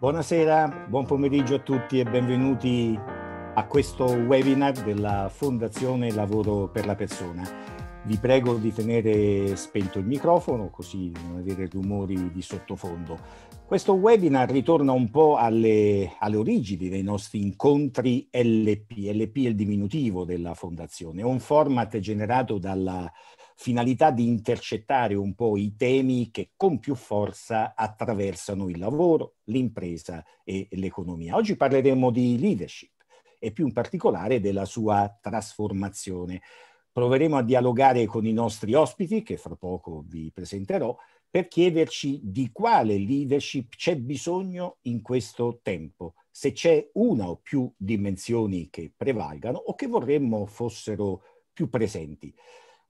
Buonasera, buon pomeriggio a tutti e benvenuti a questo webinar della Fondazione Lavoro per la Persona. Vi prego di tenere spento il microfono così non avete rumori di sottofondo. Questo webinar ritorna un po' alle, alle, origini dei nostri incontri LP. LP è il diminutivo della fondazione, è un format generato dalla finalità di intercettare un po' i temi che con più forza attraversano il lavoro, l'impresa e l'economia. Oggi parleremo di leadership e più in particolare della sua trasformazione proveremo a dialogare con i nostri ospiti, che fra poco vi presenterò, per chiederci di quale leadership c'è bisogno in questo tempo, se c'è una o più dimensioni che prevalgano o che vorremmo fossero più presenti.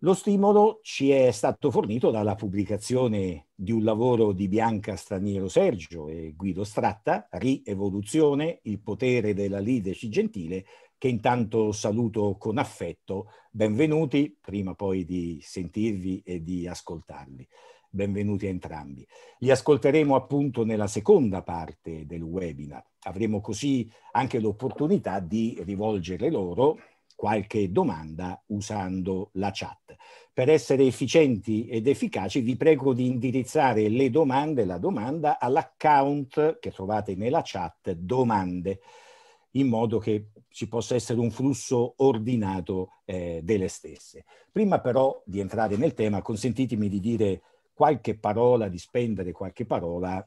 Lo stimolo ci è stato fornito dalla pubblicazione di un lavoro di Bianca Straniero Sergio e Guido Stratta, Rievoluzione, il potere della leadership gentile, che intanto saluto con affetto. Benvenuti, prima poi di sentirvi e di ascoltarvi. Benvenuti a entrambi. Li ascolteremo appunto nella seconda parte del webinar. Avremo così anche l'opportunità di rivolgere loro qualche domanda usando la chat. Per essere efficienti ed efficaci vi prego di indirizzare le domande, la domanda all'account che trovate nella chat domande in modo che ci possa essere un flusso ordinato eh, delle stesse. Prima però di entrare nel tema, consentitemi di dire qualche parola, di spendere qualche parola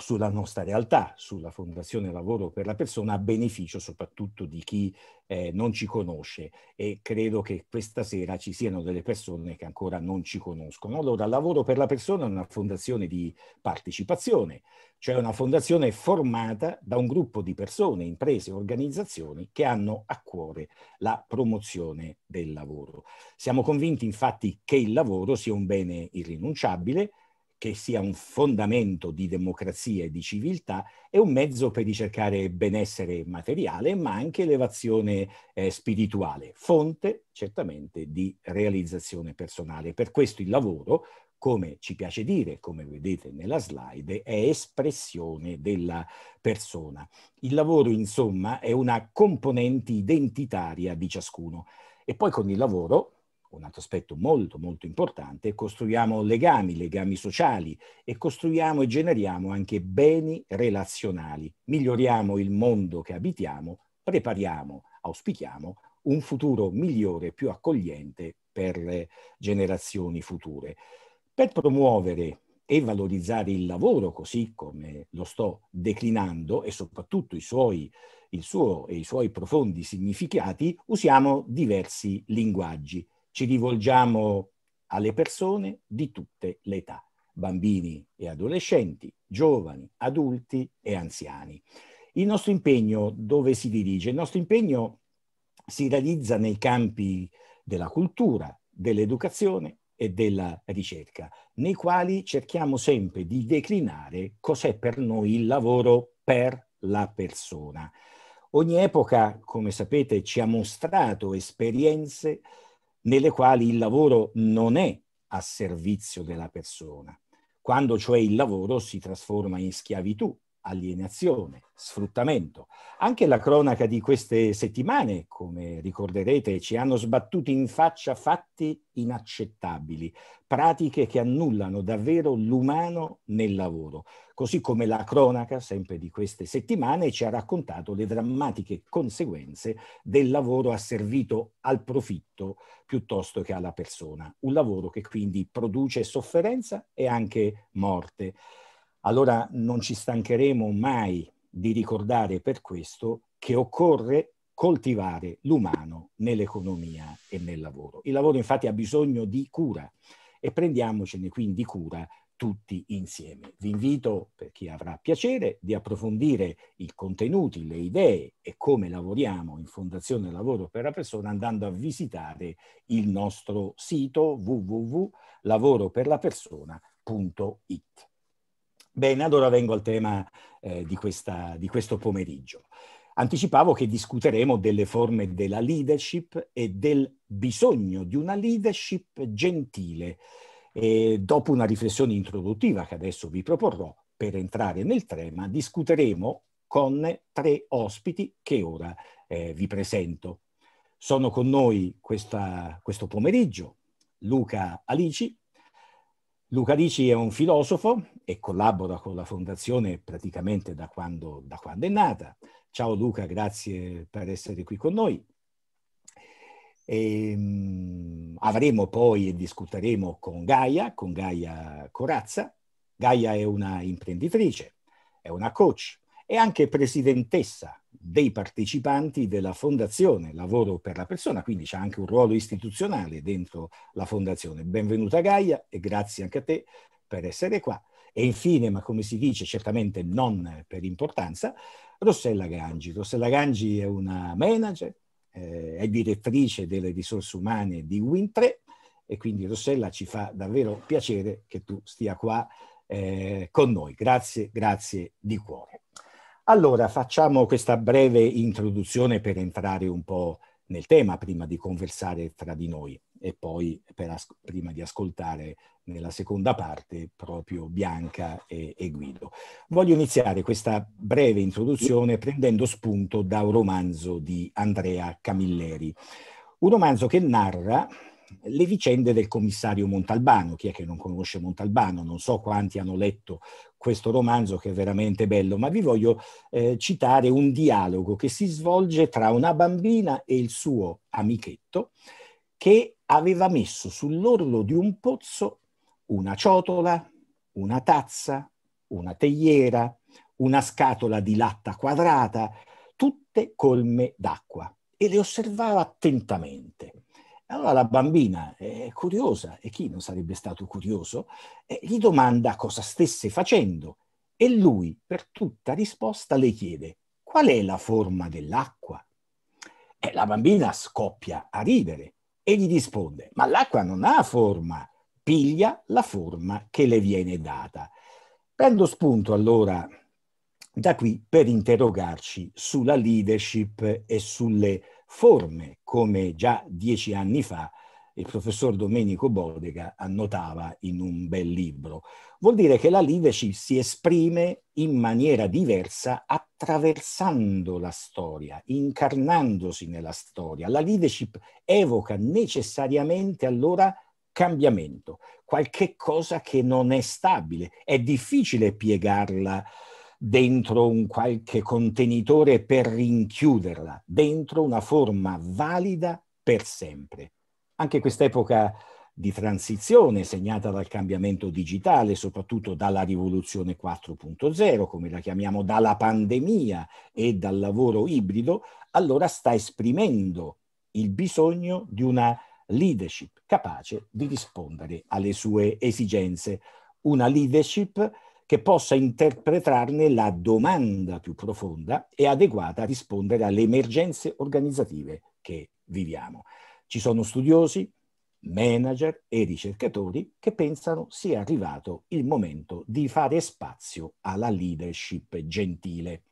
sulla nostra realtà, sulla Fondazione Lavoro per la Persona, a beneficio soprattutto di chi eh, non ci conosce e credo che questa sera ci siano delle persone che ancora non ci conoscono. Allora, Lavoro per la Persona è una fondazione di partecipazione, cioè una fondazione formata da un gruppo di persone, imprese, organizzazioni che hanno a cuore la promozione del lavoro. Siamo convinti infatti che il lavoro sia un bene irrinunciabile, che sia un fondamento di democrazia e di civiltà, è un mezzo per ricercare benessere materiale, ma anche elevazione eh, spirituale, fonte certamente di realizzazione personale. Per questo il lavoro, come ci piace dire, come vedete nella slide, è espressione della persona. Il lavoro, insomma, è una componente identitaria di ciascuno. E poi con il lavoro un altro aspetto molto molto importante, costruiamo legami, legami sociali e costruiamo e generiamo anche beni relazionali, miglioriamo il mondo che abitiamo, prepariamo, auspichiamo un futuro migliore, più accogliente per le generazioni future. Per promuovere e valorizzare il lavoro così come lo sto declinando e soprattutto i suoi il suo e i suoi profondi significati, usiamo diversi linguaggi. Ci rivolgiamo alle persone di tutte le età, bambini e adolescenti, giovani, adulti e anziani. Il nostro impegno dove si dirige? Il nostro impegno si realizza nei campi della cultura, dell'educazione e della ricerca, nei quali cerchiamo sempre di declinare cos'è per noi il lavoro per la persona. Ogni epoca, come sapete, ci ha mostrato esperienze nelle quali il lavoro non è a servizio della persona, quando cioè il lavoro si trasforma in schiavitù alienazione, sfruttamento. Anche la cronaca di queste settimane, come ricorderete, ci hanno sbattuti in faccia fatti inaccettabili, pratiche che annullano davvero l'umano nel lavoro, così come la cronaca, sempre di queste settimane, ci ha raccontato le drammatiche conseguenze del lavoro asservito al profitto piuttosto che alla persona, un lavoro che quindi produce sofferenza e anche morte allora non ci stancheremo mai di ricordare per questo che occorre coltivare l'umano nell'economia e nel lavoro. Il lavoro infatti ha bisogno di cura e prendiamocene quindi cura tutti insieme. Vi invito, per chi avrà piacere, di approfondire i contenuti, le idee e come lavoriamo in Fondazione Lavoro per la Persona andando a visitare il nostro sito www.lavoroperlapersona.it. Bene, allora vengo al tema eh, di, questa, di questo pomeriggio. Anticipavo che discuteremo delle forme della leadership e del bisogno di una leadership gentile. E dopo una riflessione introduttiva che adesso vi proporrò per entrare nel tema, discuteremo con tre ospiti che ora eh, vi presento. Sono con noi questa, questo pomeriggio Luca Alici. Luca Alici è un filosofo e collabora con la fondazione praticamente da quando, da quando è nata. Ciao Luca, grazie per essere qui con noi. E, um, avremo poi e discuteremo con Gaia, con Gaia Corazza. Gaia è una imprenditrice, è una coach, è anche presidentessa dei partecipanti della fondazione Lavoro per la Persona, quindi c'è anche un ruolo istituzionale dentro la fondazione. Benvenuta Gaia e grazie anche a te per essere qua. E infine, ma come si dice, certamente non per importanza, Rossella Gangi. Rossella Gangi è una manager, eh, è direttrice delle risorse umane di Win3 e quindi Rossella ci fa davvero piacere che tu stia qua eh, con noi. Grazie, grazie di cuore. Allora, facciamo questa breve introduzione per entrare un po' nel tema prima di conversare tra di noi e poi as- prima di ascoltare nella seconda parte proprio Bianca e, e, Guido. Voglio iniziare questa breve introduzione prendendo spunto da un romanzo di Andrea Camilleri, un romanzo che narra le vicende del commissario Montalbano. Chi è che non conosce Montalbano? Non so quanti hanno letto questo romanzo che è veramente bello, ma vi voglio eh, citare un dialogo che si svolge tra una bambina e il suo amichetto che aveva messo sull'orlo di un pozzo una ciotola, una tazza, una teiera, una scatola di latta quadrata, tutte colme d'acqua e le osservava attentamente. Allora la bambina è curiosa, e chi non sarebbe stato curioso, gli domanda cosa stesse facendo e lui per tutta risposta le chiede qual è la forma dell'acqua? E la bambina scoppia a ridere e gli risponde ma l'acqua non ha forma, piglia la forma che le viene data. Prendo spunto allora da qui per interrogarci sulla leadership e sulle forme, come già dieci anni fa il professor Domenico Bodega annotava in un bel libro. Vuol dire che la leadership si esprime in maniera diversa attraversando la storia, incarnandosi nella storia. La leadership evoca necessariamente allora cambiamento, qualche cosa che non è stabile. È difficile piegarla dentro un qualche contenitore per rinchiuderla, dentro una forma valida per sempre. Anche quest'epoca di transizione segnata dal cambiamento digitale, soprattutto dalla rivoluzione 4.0, come la chiamiamo, dalla pandemia e dal lavoro ibrido, allora sta esprimendo il bisogno di una leadership capace di rispondere alle sue esigenze, una leadership che possa interpretarne la domanda più profonda e adeguata a rispondere alle emergenze organizzative che viviamo. Ci sono studiosi, manager e ricercatori che pensano sia arrivato il momento di fare spazio alla leadership gentile.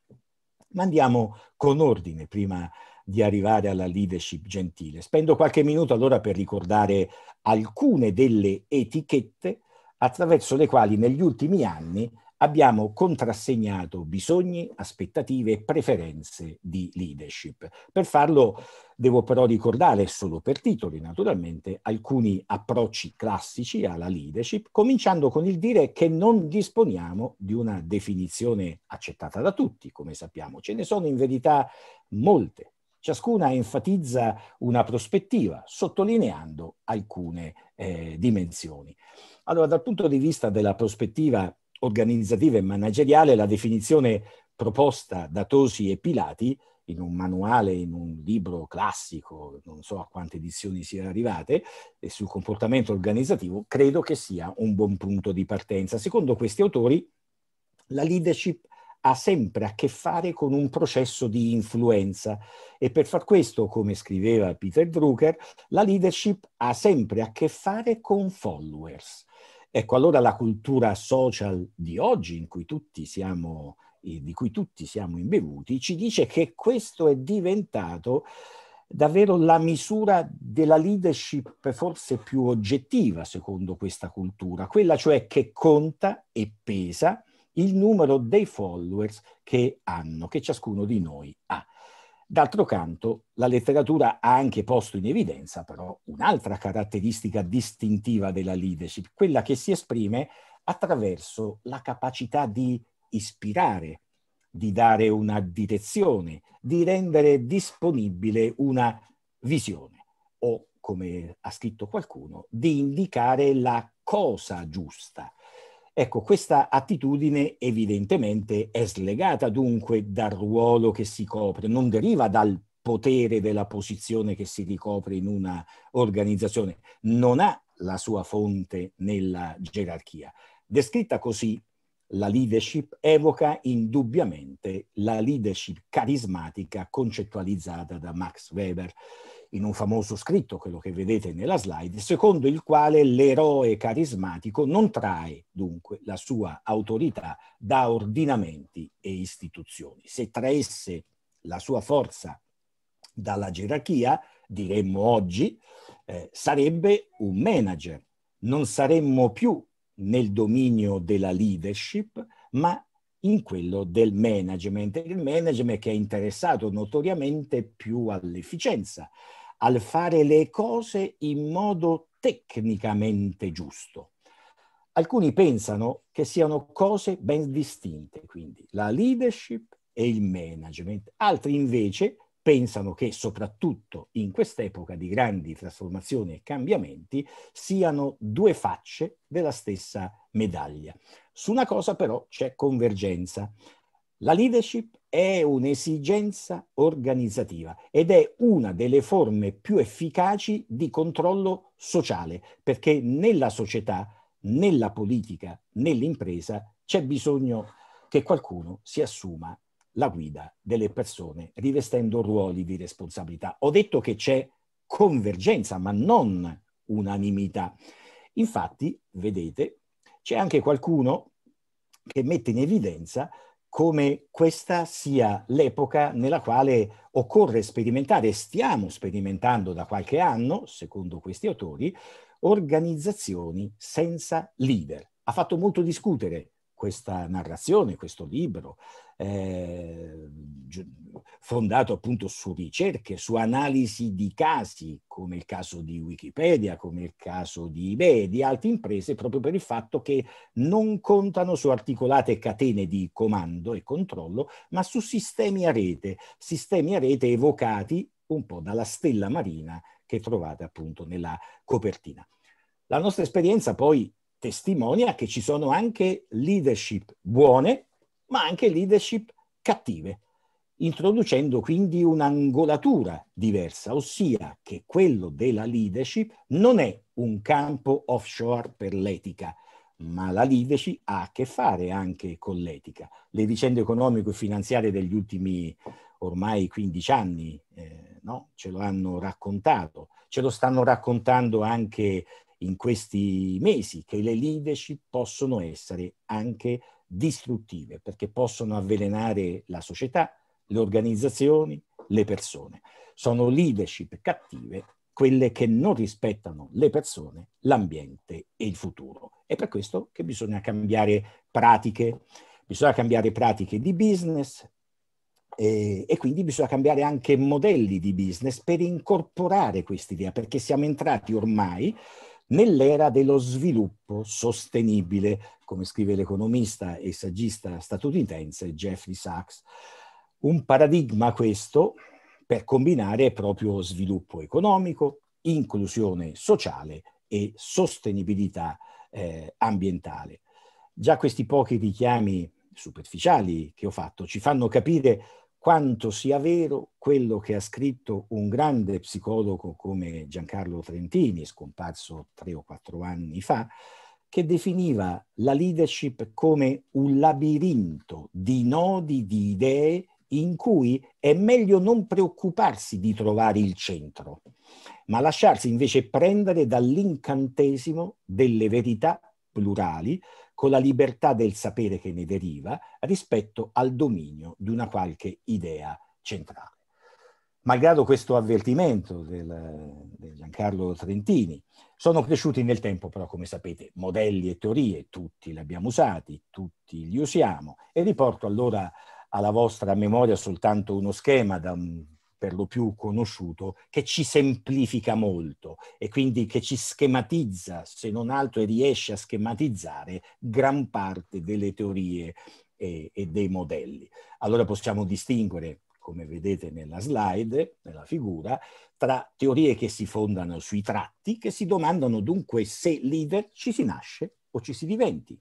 Ma andiamo con ordine prima di arrivare alla leadership gentile. Spendo qualche minuto allora per ricordare alcune delle etichette attraverso le quali negli ultimi anni abbiamo contrassegnato bisogni, aspettative e preferenze di leadership. Per farlo devo però ricordare, solo per titoli naturalmente, alcuni approcci classici alla leadership, cominciando con il dire che non disponiamo di una definizione accettata da tutti, come sappiamo. Ce ne sono in verità molte, Ciascuna enfatizza una prospettiva, sottolineando alcune eh, dimensioni. Allora, dal punto di vista della prospettiva organizzativa e manageriale, la definizione proposta da Tosi e Pilati in un manuale, in un libro classico, non so a quante edizioni siano arrivate, sul comportamento organizzativo, credo che sia un buon punto di partenza. Secondo questi autori, la leadership ha sempre a che fare con un processo di influenza e per far questo, come scriveva Peter Drucker, la leadership ha sempre a che fare con followers. Ecco allora la cultura social di oggi, in cui tutti siamo, eh, di cui tutti siamo imbevuti, ci dice che questo è diventato davvero la misura della leadership forse più oggettiva secondo questa cultura, quella cioè che conta e pesa il numero dei followers che hanno, che ciascuno di noi ha. D'altro canto, la letteratura ha anche posto in evidenza però un'altra caratteristica distintiva della leadership, quella che si esprime attraverso la capacità di ispirare, di dare una direzione, di rendere disponibile una visione o, come ha scritto qualcuno, di indicare la cosa giusta, Ecco, questa attitudine evidentemente è slegata dunque dal ruolo che si copre, non deriva dal potere della posizione che si ricopre in una organizzazione, non ha la sua fonte nella gerarchia. Descritta così, la leadership evoca indubbiamente la leadership carismatica concettualizzata da Max Weber in un famoso scritto, quello che vedete nella slide, secondo il quale l'eroe carismatico non trae dunque la sua autorità da ordinamenti e istituzioni. Se traesse la sua forza dalla gerarchia, diremmo oggi, eh, sarebbe un manager. Non saremmo più nel dominio della leadership, ma in quello del management, il management che è interessato notoriamente più all'efficienza al fare le cose in modo tecnicamente giusto. Alcuni pensano che siano cose ben distinte, quindi la leadership e il management. Altri invece pensano che soprattutto in quest'epoca di grandi trasformazioni e cambiamenti siano due facce della stessa medaglia. Su una cosa però c'è convergenza, la leadership è un'esigenza organizzativa ed è una delle forme più efficaci di controllo sociale, perché nella società, nella politica, nell'impresa c'è bisogno che qualcuno si assuma la guida delle persone rivestendo ruoli di responsabilità. Ho detto che c'è convergenza, ma non unanimità. Infatti, vedete, c'è anche qualcuno che mette in evidenza come questa sia l'epoca nella quale occorre sperimentare, e stiamo sperimentando da qualche anno, secondo questi autori, organizzazioni senza leader. Ha fatto molto discutere questa narrazione, questo libro, eh, fondato appunto su ricerche, su analisi di casi, come il caso di Wikipedia, come il caso di eBay e di altre imprese, proprio per il fatto che non contano su articolate catene di comando e controllo, ma su sistemi a rete, sistemi a rete evocati un po' dalla stella marina che trovate appunto nella copertina. La nostra esperienza poi testimonia che ci sono anche leadership buone, ma anche leadership cattive, introducendo quindi un'angolatura diversa, ossia che quello della leadership non è un campo offshore per l'etica, ma la leadership ha a che fare anche con l'etica. Le vicende economico e finanziarie degli ultimi ormai 15 anni eh, no? ce lo hanno raccontato, ce lo stanno raccontando anche in questi mesi, che le leadership possono essere anche distruttive, perché possono avvelenare la società, le organizzazioni, le persone. Sono leadership cattive quelle che non rispettano le persone, l'ambiente e il futuro. È per questo che bisogna cambiare pratiche, bisogna cambiare pratiche di business eh, e quindi bisogna cambiare anche modelli di business per incorporare quest'idea, perché siamo entrati ormai nell'era dello sviluppo sostenibile, come scrive l'economista e saggista statunitense Jeffrey Sachs. Un paradigma questo per combinare proprio sviluppo economico, inclusione sociale e sostenibilità eh, ambientale. Già questi pochi richiami superficiali che ho fatto ci fanno capire quanto sia vero quello che ha scritto un grande psicologo come Giancarlo Trentini, scomparso tre o quattro anni fa, che definiva la leadership come un labirinto di nodi di idee in cui è meglio non preoccuparsi di trovare il centro, ma lasciarsi invece prendere dall'incantesimo delle verità plurali con la libertà del sapere che ne deriva rispetto al dominio di una qualche idea centrale. Malgrado questo avvertimento del, del Giancarlo Trentini, sono cresciuti nel tempo però, come sapete, modelli e teorie, tutti li abbiamo usati, tutti li usiamo e riporto allora alla vostra memoria soltanto uno schema da un per lo più conosciuto, che ci semplifica molto e quindi che ci schematizza, se non altro riesce a schematizzare gran parte delle teorie e, eh, e dei modelli. Allora possiamo distinguere come vedete nella slide, nella figura, tra teorie che si fondano sui tratti, che si domandano dunque se leader ci si nasce o ci si diventi.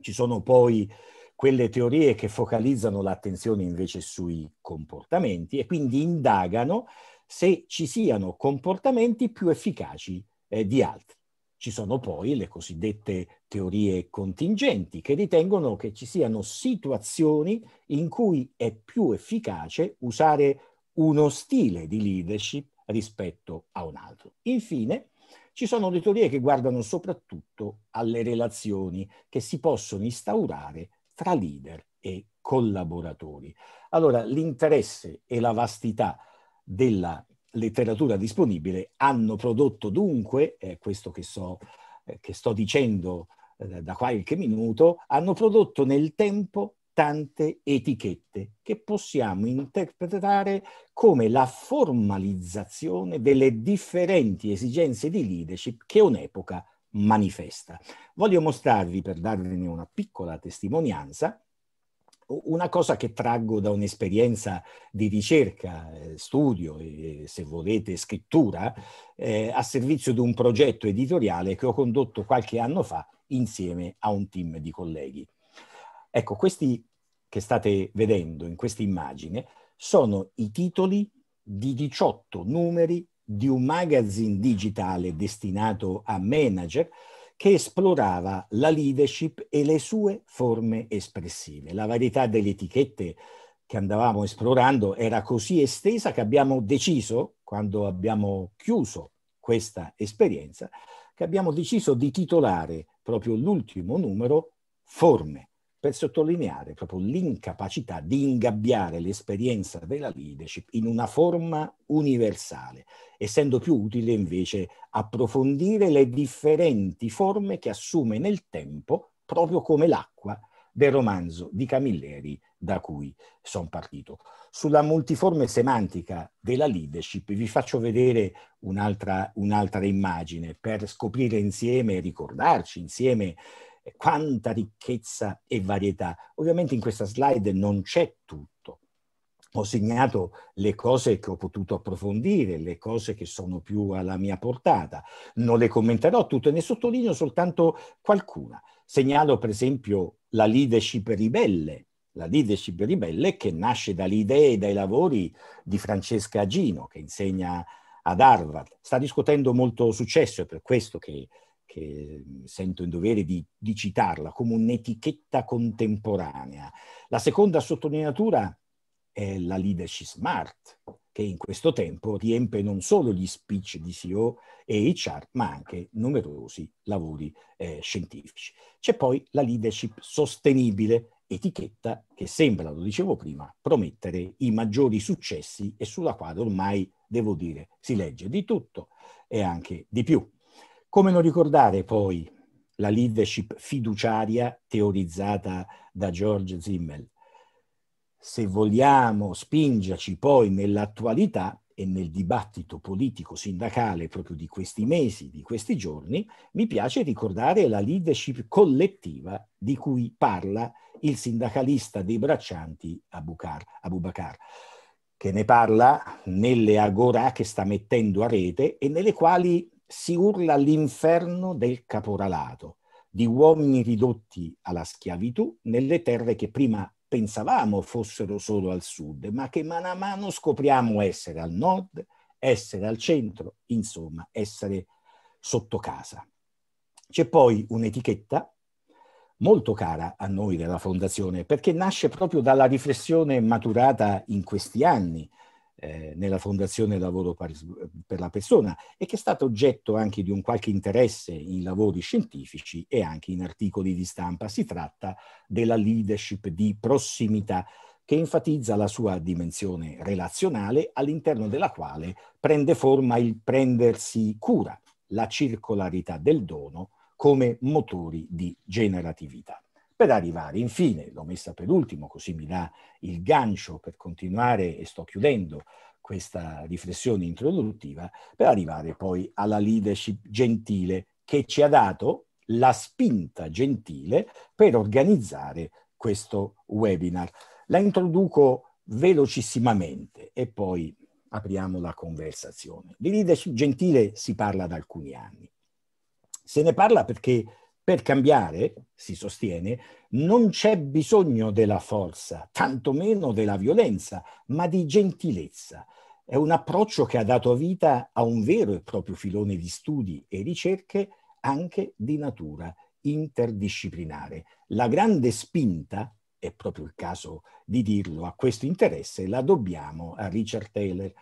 Ci sono poi quelle teorie che focalizzano l'attenzione invece sui comportamenti e quindi indagano se ci siano comportamenti più efficaci eh, di altri. Ci sono poi le cosiddette teorie contingenti che ritengono che ci siano situazioni in cui è più efficace usare uno stile di leadership rispetto a un altro. Infine, ci sono le teorie che guardano soprattutto alle relazioni che si possono instaurare tra leader e collaboratori. Allora, l'interesse e la vastità della letteratura disponibile hanno prodotto dunque, è eh, questo che, so, eh, che, sto dicendo eh, da qualche minuto, hanno prodotto nel tempo tante etichette che possiamo interpretare come la formalizzazione delle differenti esigenze di leadership che un'epoca ha manifesta. Voglio mostrarvi, per darvene una piccola testimonianza, una cosa che traggo da un'esperienza di ricerca, eh, studio e se volete scrittura, eh, a servizio di un progetto editoriale che ho condotto qualche anno fa insieme a un team di colleghi. Ecco, questi che state vedendo in questa immagine sono i titoli di 18 numeri di un magazine digitale destinato a manager che esplorava la leadership e le sue forme espressive. La varietà delle etichette che andavamo esplorando era così estesa che abbiamo deciso, quando abbiamo chiuso questa esperienza, che abbiamo deciso di titolare proprio l'ultimo numero Forme per sottolineare proprio l'incapacità di ingabbiare l'esperienza della leadership in una forma universale, essendo più utile invece approfondire le differenti forme che assume nel tempo, proprio come l'acqua del romanzo di Camilleri da cui sono partito. Sulla multiforme semantica della leadership vi faccio vedere un'altra, un'altra immagine per scoprire insieme, ricordarci insieme quanta ricchezza e varietà. Ovviamente in questa slide non c'è tutto. Ho segnato le cose che ho potuto approfondire, le cose che sono più alla mia portata. Non le commenterò tutte, ne sottolineo soltanto qualcuna. Segnalo per esempio la leadership ribelle, la leadership ribelle che nasce dalle idee e dai lavori di Francesca Agino, che insegna ad Harvard. Sta discutendo molto successo, è per questo che che mm, sento in dovere di, di citarla come un'etichetta contemporanea. La seconda sottolineatura è la leadership smart, che in questo tempo riempie non solo gli speech di CEO e HR, ma anche numerosi lavori eh, scientifici. C'è poi la leadership sostenibile, etichetta che sembra, lo dicevo prima, promettere i maggiori successi e sulla quale ormai, devo dire, si legge di tutto e anche di più. Come non ricordare poi la leadership fiduciaria teorizzata da George Zimmel? Se vogliamo spingerci poi nell'attualità e nel dibattito politico-sindacale proprio di questi mesi, di questi giorni, mi piace ricordare la leadership collettiva di cui parla il sindacalista dei braccianti Abubakar, che ne parla nelle agora che sta mettendo a rete e nelle quali si urla l'inferno del caporalato, di uomini ridotti alla schiavitù nelle terre che prima pensavamo fossero solo al sud, ma che mano a mano scopriamo essere al nord, essere al centro, insomma, essere sotto casa. C'è poi un'etichetta molto cara a noi della Fondazione, perché nasce proprio dalla riflessione maturata in questi anni eh, nella Fondazione Lavoro per la Persona e che è stato oggetto anche di un qualche interesse in lavori scientifici e anche in articoli di stampa. Si tratta della leadership di prossimità che enfatizza la sua dimensione relazionale all'interno della quale prende forma il prendersi cura, la circolarità del dono come motori di generatività per arrivare infine, l'ho messa per ultimo, così mi dà il gancio per continuare e sto chiudendo questa riflessione introduttiva, per arrivare poi alla leadership gentile che ci ha dato la spinta gentile per organizzare questo webinar. La introduco velocissimamente e poi apriamo la conversazione. Di leadership gentile si parla da alcuni anni. Se ne parla perché per cambiare, si sostiene, non c'è bisogno della forza, tantomeno della violenza, ma di gentilezza. È un approccio che ha dato vita a un vero e proprio filone di studi e ricerche anche di natura interdisciplinare. La grande spinta, è proprio il caso di dirlo, a questo interesse la dobbiamo a Richard Taylor.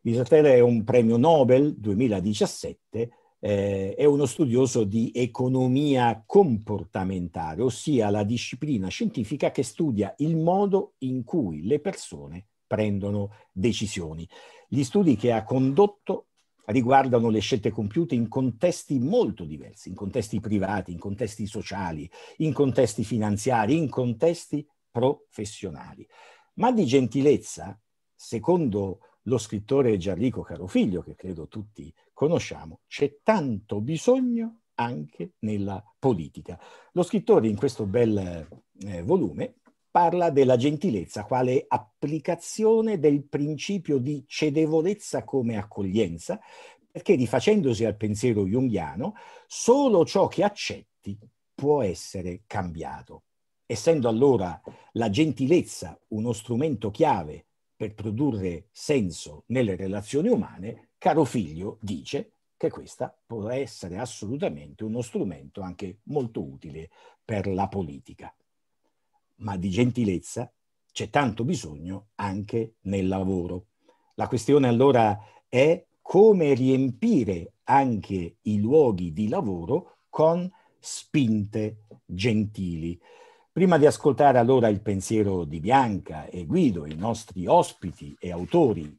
Richard Taylor è un premio Nobel 2017 eh, è uno studioso di economia comportamentale, ossia la disciplina scientifica che studia il modo in cui le persone prendono decisioni. Gli studi che ha condotto riguardano le scelte compiute in contesti molto diversi, in contesti privati, in contesti sociali, in contesti finanziari, in contesti professionali. Ma di gentilezza, secondo lo scrittore Gianrico Carofiglio, che credo tutti conosciamo. C'è tanto bisogno anche nella politica. Lo scrittore in questo bel eh, volume parla della gentilezza quale applicazione del principio di cedevolezza come accoglienza, perché rifacendosi al pensiero junghiano, solo ciò che accetti può essere cambiato. Essendo allora la gentilezza uno strumento chiave per produrre senso nelle relazioni umane, Caro figlio dice che questa può essere assolutamente uno strumento anche molto utile per la politica. Ma di gentilezza c'è tanto bisogno anche nel lavoro. La questione allora è come riempire anche i luoghi di lavoro con spinte gentili. Prima di ascoltare allora il pensiero di Bianca e Guido, i nostri ospiti e autori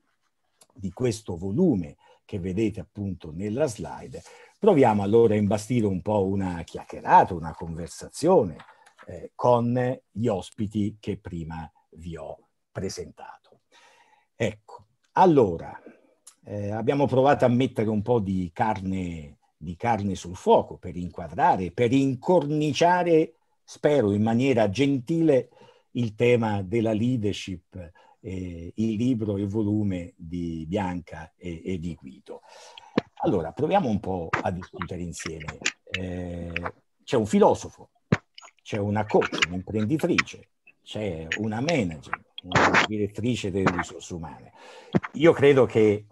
di questo volume che vedete appunto nella slide, proviamo allora a imbastire un po' una chiacchierata, una conversazione eh, con gli ospiti che prima vi ho presentato. Ecco, allora, eh, abbiamo provato a mettere un po' di carne, di carne sul fuoco per inquadrare, per incorniciare, spero in maniera gentile, il tema della leadership eh, il libro e il volume di Bianca e, e, di Guido. Allora, proviamo un po' a discutere insieme. Eh, c'è un filosofo, c'è una coach, un'imprenditrice, c'è una manager, una direttrice delle risorse umane. Io credo che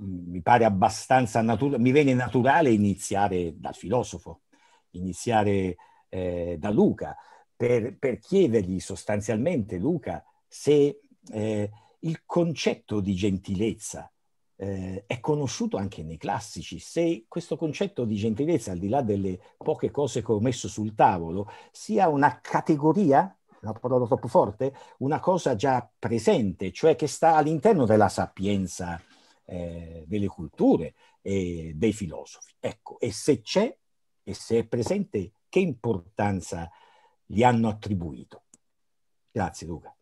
mm, mi pare abbastanza naturale, mi viene naturale iniziare dal filosofo, iniziare eh, da Luca, per, per, chiedergli sostanzialmente, Luca, se eh, il concetto di gentilezza eh, è conosciuto anche nei classici, se questo concetto di gentilezza, al di là delle poche cose che ho messo sul tavolo, sia una categoria, una parola troppo forte, una cosa già presente, cioè che sta all'interno della sapienza eh, delle culture e dei filosofi. Ecco, e se c'è e se è presente, che importanza gli hanno attribuito? Grazie Luca.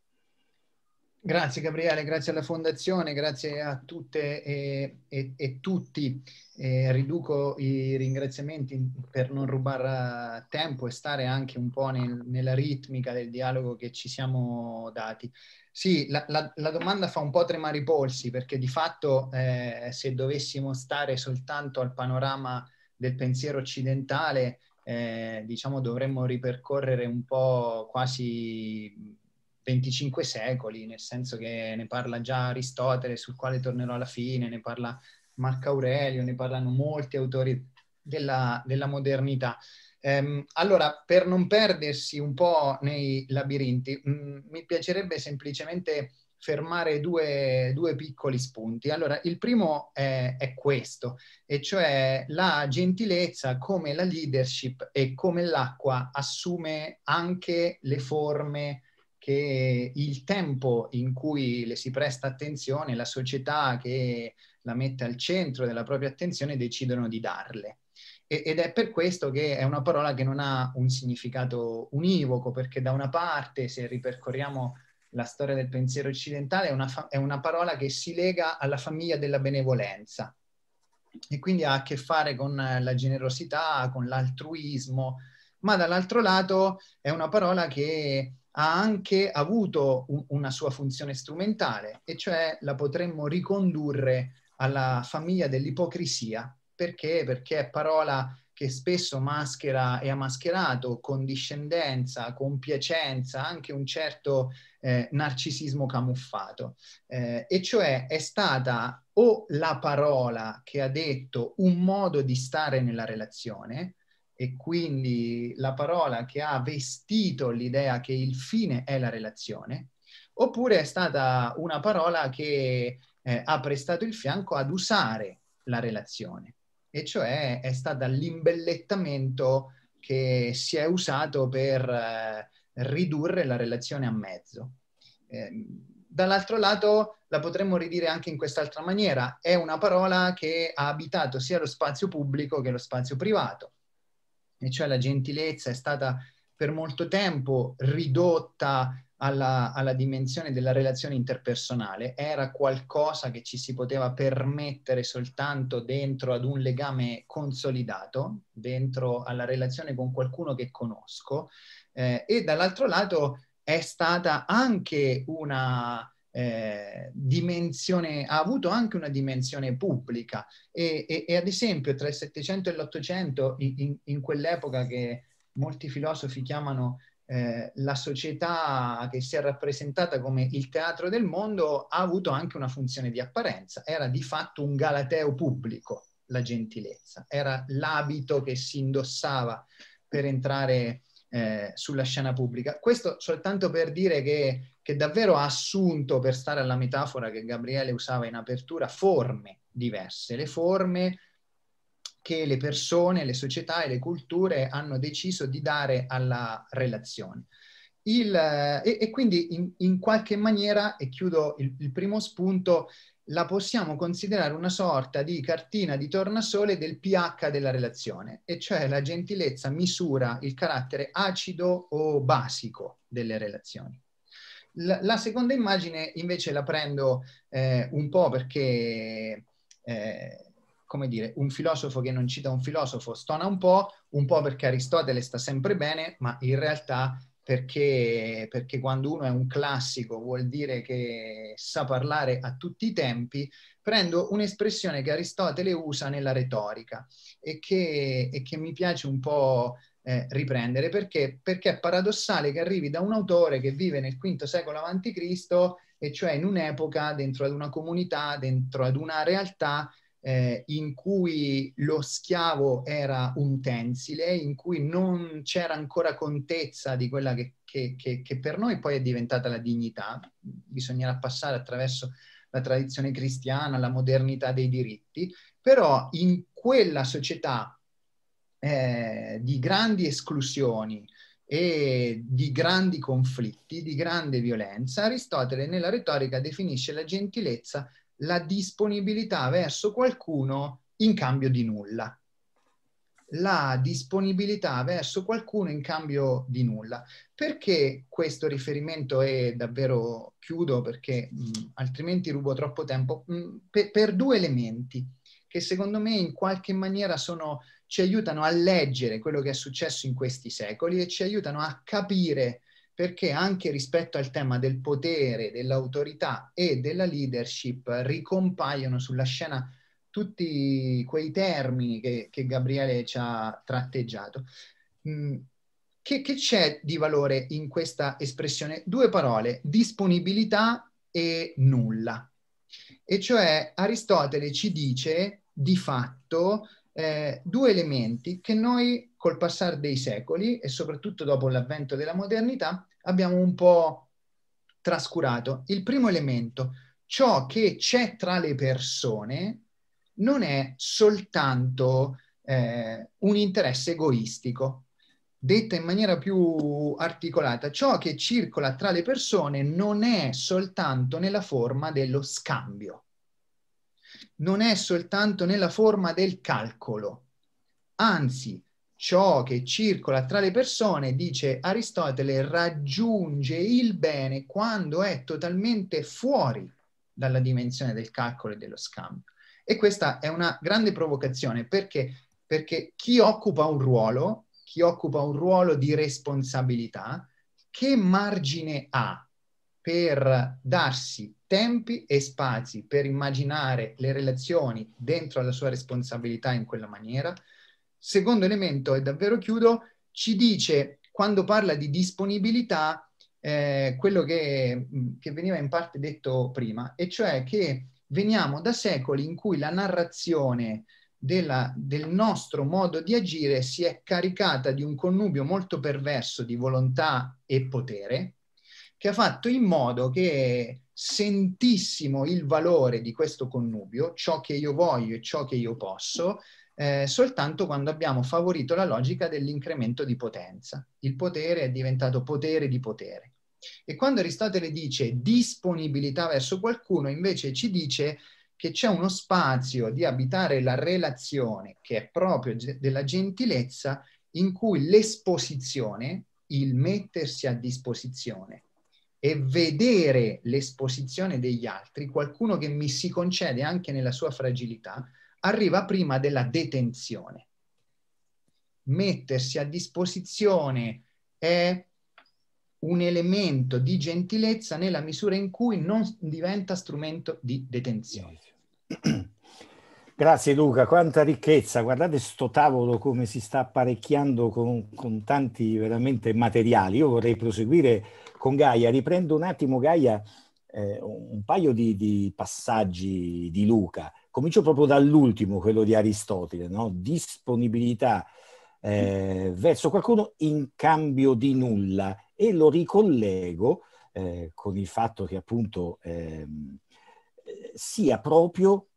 Grazie Gabriele, grazie alla Fondazione, grazie a tutte e, e, e tutti. Eh, riduco i ringraziamenti per non rubare tempo e stare anche un po' nel, nella ritmica del dialogo che ci siamo dati. Sì, la, la, la domanda fa un po' tremare i polsi perché di fatto eh, se dovessimo stare soltanto al panorama del pensiero occidentale, eh, diciamo dovremmo ripercorrere un po' quasi 25 secoli, nel senso che ne parla già Aristotele, sul quale tornerò alla fine, ne parla Marco Aurelio, ne parlano molti autori della, della modernità. Ehm, allora, per non perdersi un po' nei labirinti, mh, mm, mi piacerebbe semplicemente fermare due, due, piccoli spunti. Allora, il primo è, è, questo, e cioè la gentilezza come la leadership e come l'acqua assume anche le forme che il tempo in cui le si presta attenzione, la società che la mette al centro della propria attenzione decidono di darle. ed è per questo che è una parola che non ha un significato univoco, perché da una parte, se ripercorriamo la storia del pensiero occidentale, è una, fa- è una parola che si lega alla famiglia della benevolenza e quindi ha a che fare con la generosità, con l'altruismo, ma dall'altro lato è una parola che ha anche avuto un, una sua funzione strumentale, e cioè la potremmo ricondurre alla famiglia dell'ipocrisia. Perché? Perché è parola che spesso maschera e ha mascherato condiscendenza, compiacenza, anche un certo eh, narcisismo camuffato. Eh, e cioè è stata o la parola che ha detto un modo di stare nella relazione, e quindi la parola che ha vestito l'idea che il fine è la relazione, oppure è stata una parola che eh, ha prestato il fianco ad usare la relazione, e cioè è stata l'imbellettamento che si è usato per eh, ridurre la relazione a mezzo. Eh, dall'altro lato la potremmo ridire anche in quest'altra maniera, è una parola che ha abitato sia lo spazio pubblico che lo spazio privato e cioè la gentilezza è stata per molto tempo ridotta alla, alla, dimensione della relazione interpersonale, era qualcosa che ci si poteva permettere soltanto dentro ad un legame consolidato, dentro alla relazione con qualcuno che conosco, eh, e dall'altro lato è stata anche una, eh, dimensione, ha avuto anche una dimensione pubblica e, e, e ad esempio tra il Settecento e l'Ottocento, in, in, in quell'epoca che molti filosofi chiamano eh, la società che si è rappresentata come il teatro del mondo, ha avuto anche una funzione di apparenza, era di fatto un galateo pubblico la gentilezza, era l'abito che si indossava per entrare eh, sulla scena pubblica. Questo soltanto per dire che che davvero ha assunto, per stare alla metafora che Gabriele usava in apertura, forme diverse, le forme che le persone, le società e le culture hanno deciso di dare alla relazione. Il, eh, e, e, quindi in, in, qualche maniera, e chiudo il, il primo spunto, la possiamo considerare una sorta di cartina di tornasole del pH della relazione, e cioè la gentilezza misura il carattere acido o basico delle relazioni. La, la seconda immagine invece la prendo eh, un po' perché, eh, come dire, un filosofo che non cita un filosofo stona un po', un po' perché Aristotele sta sempre bene, ma in realtà perché, perché, quando uno è un classico vuol dire che sa parlare a tutti i tempi, prendo un'espressione che Aristotele usa nella retorica e che, e che mi piace un po' eh, riprendere. Perché? Perché è paradossale che arrivi da un autore che vive nel V secolo a.C., e cioè in un'epoca, dentro ad una comunità, dentro ad una realtà eh, in cui lo schiavo era un tensile, in cui non c'era ancora contezza di quella che, che, che, che, per noi poi è diventata la dignità. Bisognerà passare attraverso la tradizione cristiana, la modernità dei diritti, però in quella società eh, di grandi esclusioni e di grandi conflitti, di grande violenza, Aristotele nella retorica definisce la gentilezza la disponibilità verso qualcuno in cambio di nulla. La disponibilità verso qualcuno in cambio di nulla. Perché questo riferimento è davvero chiudo perché mh, mm, altrimenti rubo troppo tempo? Mh, mm, per, per due elementi che secondo me in qualche maniera sono ci aiutano a leggere quello che è successo in questi secoli e ci aiutano a capire perché anche rispetto al tema del potere, dell'autorità e della leadership ricompaiono sulla scena tutti quei termini che, che Gabriele ci ha tratteggiato. Mm, che, che c'è di valore in questa espressione? Due parole, disponibilità e nulla. E cioè Aristotele ci dice di fatto eh, due elementi che noi col passare dei secoli e soprattutto dopo l'avvento della modernità abbiamo un po' trascurato. Il primo elemento, ciò che c'è tra le persone non è soltanto eh, un interesse egoistico. Detta in maniera più articolata, ciò che circola tra le persone non è soltanto nella forma dello scambio non è soltanto nella forma del calcolo, anzi ciò che circola tra le persone, dice Aristotele, raggiunge il bene quando è totalmente fuori dalla dimensione del calcolo e dello scambio. E questa è una grande provocazione perché, perché chi occupa un ruolo, chi occupa un ruolo di responsabilità, che margine ha per darsi tempi e spazi per immaginare le relazioni dentro alla sua responsabilità in quella maniera. Secondo elemento, e davvero chiudo, ci dice quando parla di disponibilità eh, quello che, mm, che veniva in parte detto prima, e cioè che veniamo da secoli in cui la narrazione della, del nostro modo di agire si è caricata di un connubio molto perverso di volontà e potere, che ha fatto in modo che sentissimo il valore di questo connubio, ciò che io voglio e ciò che io posso, eh, soltanto quando abbiamo favorito la logica dell'incremento di potenza. Il potere è diventato potere di potere. E quando Aristotele dice disponibilità verso qualcuno, invece ci dice che c'è uno spazio di abitare la relazione che è proprio della gentilezza in cui l'esposizione, il mettersi a disposizione, e vedere l'esposizione degli altri, qualcuno che mi si concede anche nella sua fragilità, arriva prima della detenzione. Mettersi a disposizione è un elemento di gentilezza nella misura in cui non diventa strumento di detenzione. Grazie Luca, quanta ricchezza, guardate sto tavolo come si sta apparecchiando con, con tanti veramente materiali. Io vorrei proseguire con Gaia. Riprendo un attimo, Gaia, eh, un paio di, di, passaggi di Luca. Comincio proprio dall'ultimo, quello di Aristotele, no? disponibilità eh, verso qualcuno in cambio di nulla e lo ricollego eh, con il fatto che appunto ehm, sia proprio,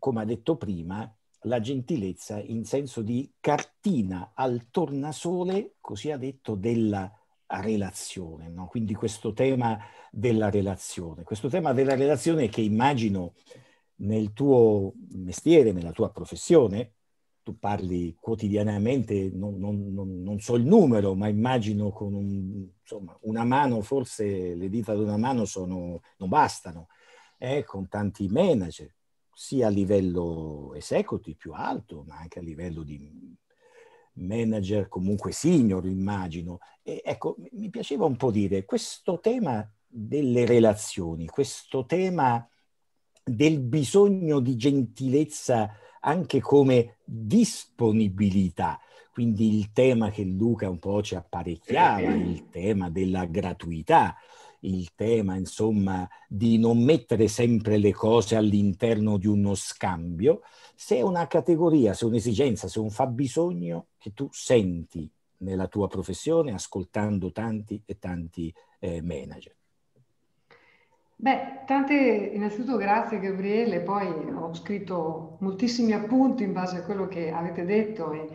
come ha detto prima, la gentilezza in senso di cartina al tornasole, così ha detto, della relazione, no? quindi questo tema della relazione, questo tema della relazione che immagino nel tuo mestiere, nella tua professione, tu parli quotidianamente, non, non, non, non so il numero, ma immagino con un, insomma, una mano, forse le dita di una mano sono, non bastano, eh, con tanti manager, sia a livello esecuti più alto, ma anche a livello di manager comunque senior, immagino. E, ecco, mi piaceva un po' dire questo tema delle relazioni, questo tema del bisogno di gentilezza anche come disponibilità. Quindi il tema che Luca un po' ci apparecchiava, eh. il tema della gratuità, il tema, insomma, di non mettere sempre le cose all'interno di uno scambio, se è una categoria, se è un'esigenza, se è un fabbisogno che tu senti nella tua professione ascoltando tanti e tanti eh, manager. Beh, tante, innanzitutto grazie Gabriele, poi ho scritto moltissimi appunti in base a quello che avete detto e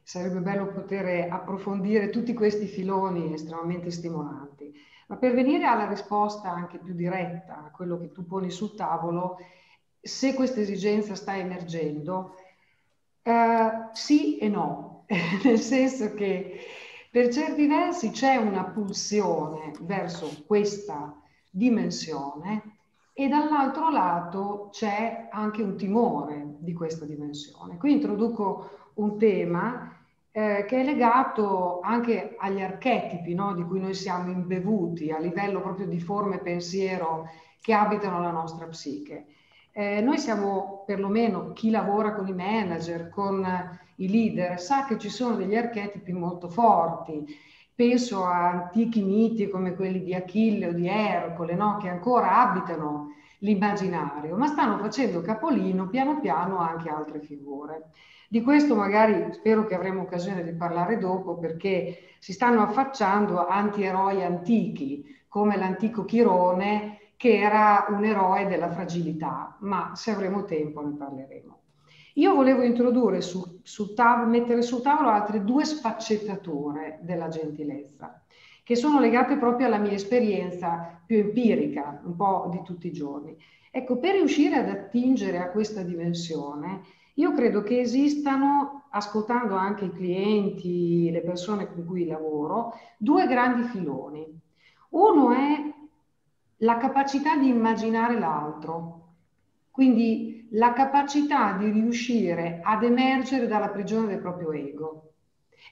sarebbe bello poter approfondire tutti questi filoni estremamente stimolanti. Ma per venire alla risposta anche più diretta a quello che tu poni sul tavolo, se questa esigenza sta emergendo, eh, sì e no, nel senso che per certi versi c'è una pulsione verso questa dimensione e dall'altro lato c'è anche un timore di questa dimensione. Qui introduco un tema eh, che è legato anche agli archetipi no? di cui noi siamo imbevuti a livello proprio di forme pensiero che abitano la nostra psiche. Eh, noi siamo, perlomeno chi lavora con i manager, con i leader, sa che ci sono degli archetipi molto forti. Penso a antichi miti come quelli di Achille o di Ercole, no? che ancora abitano l'immaginario, ma stanno facendo capolino piano piano anche altre figure. Di questo magari spero che avremo occasione di parlare dopo perché si stanno affacciando anti-eroi antichi come l'antico Chirone che era un eroe della fragilità, ma se avremo tempo ne parleremo. Io volevo introdurre su, su tav- mettere sul tavolo altre due sfaccettature della gentilezza, che sono legate proprio alla mia esperienza più empirica, un po' di tutti i giorni. Ecco, per riuscire ad attingere a questa dimensione, io credo che esistano, ascoltando anche i clienti, le persone con cui lavoro, due grandi filoni. Uno è la capacità di immaginare l'altro, quindi la capacità di riuscire ad emergere dalla prigione del proprio ego.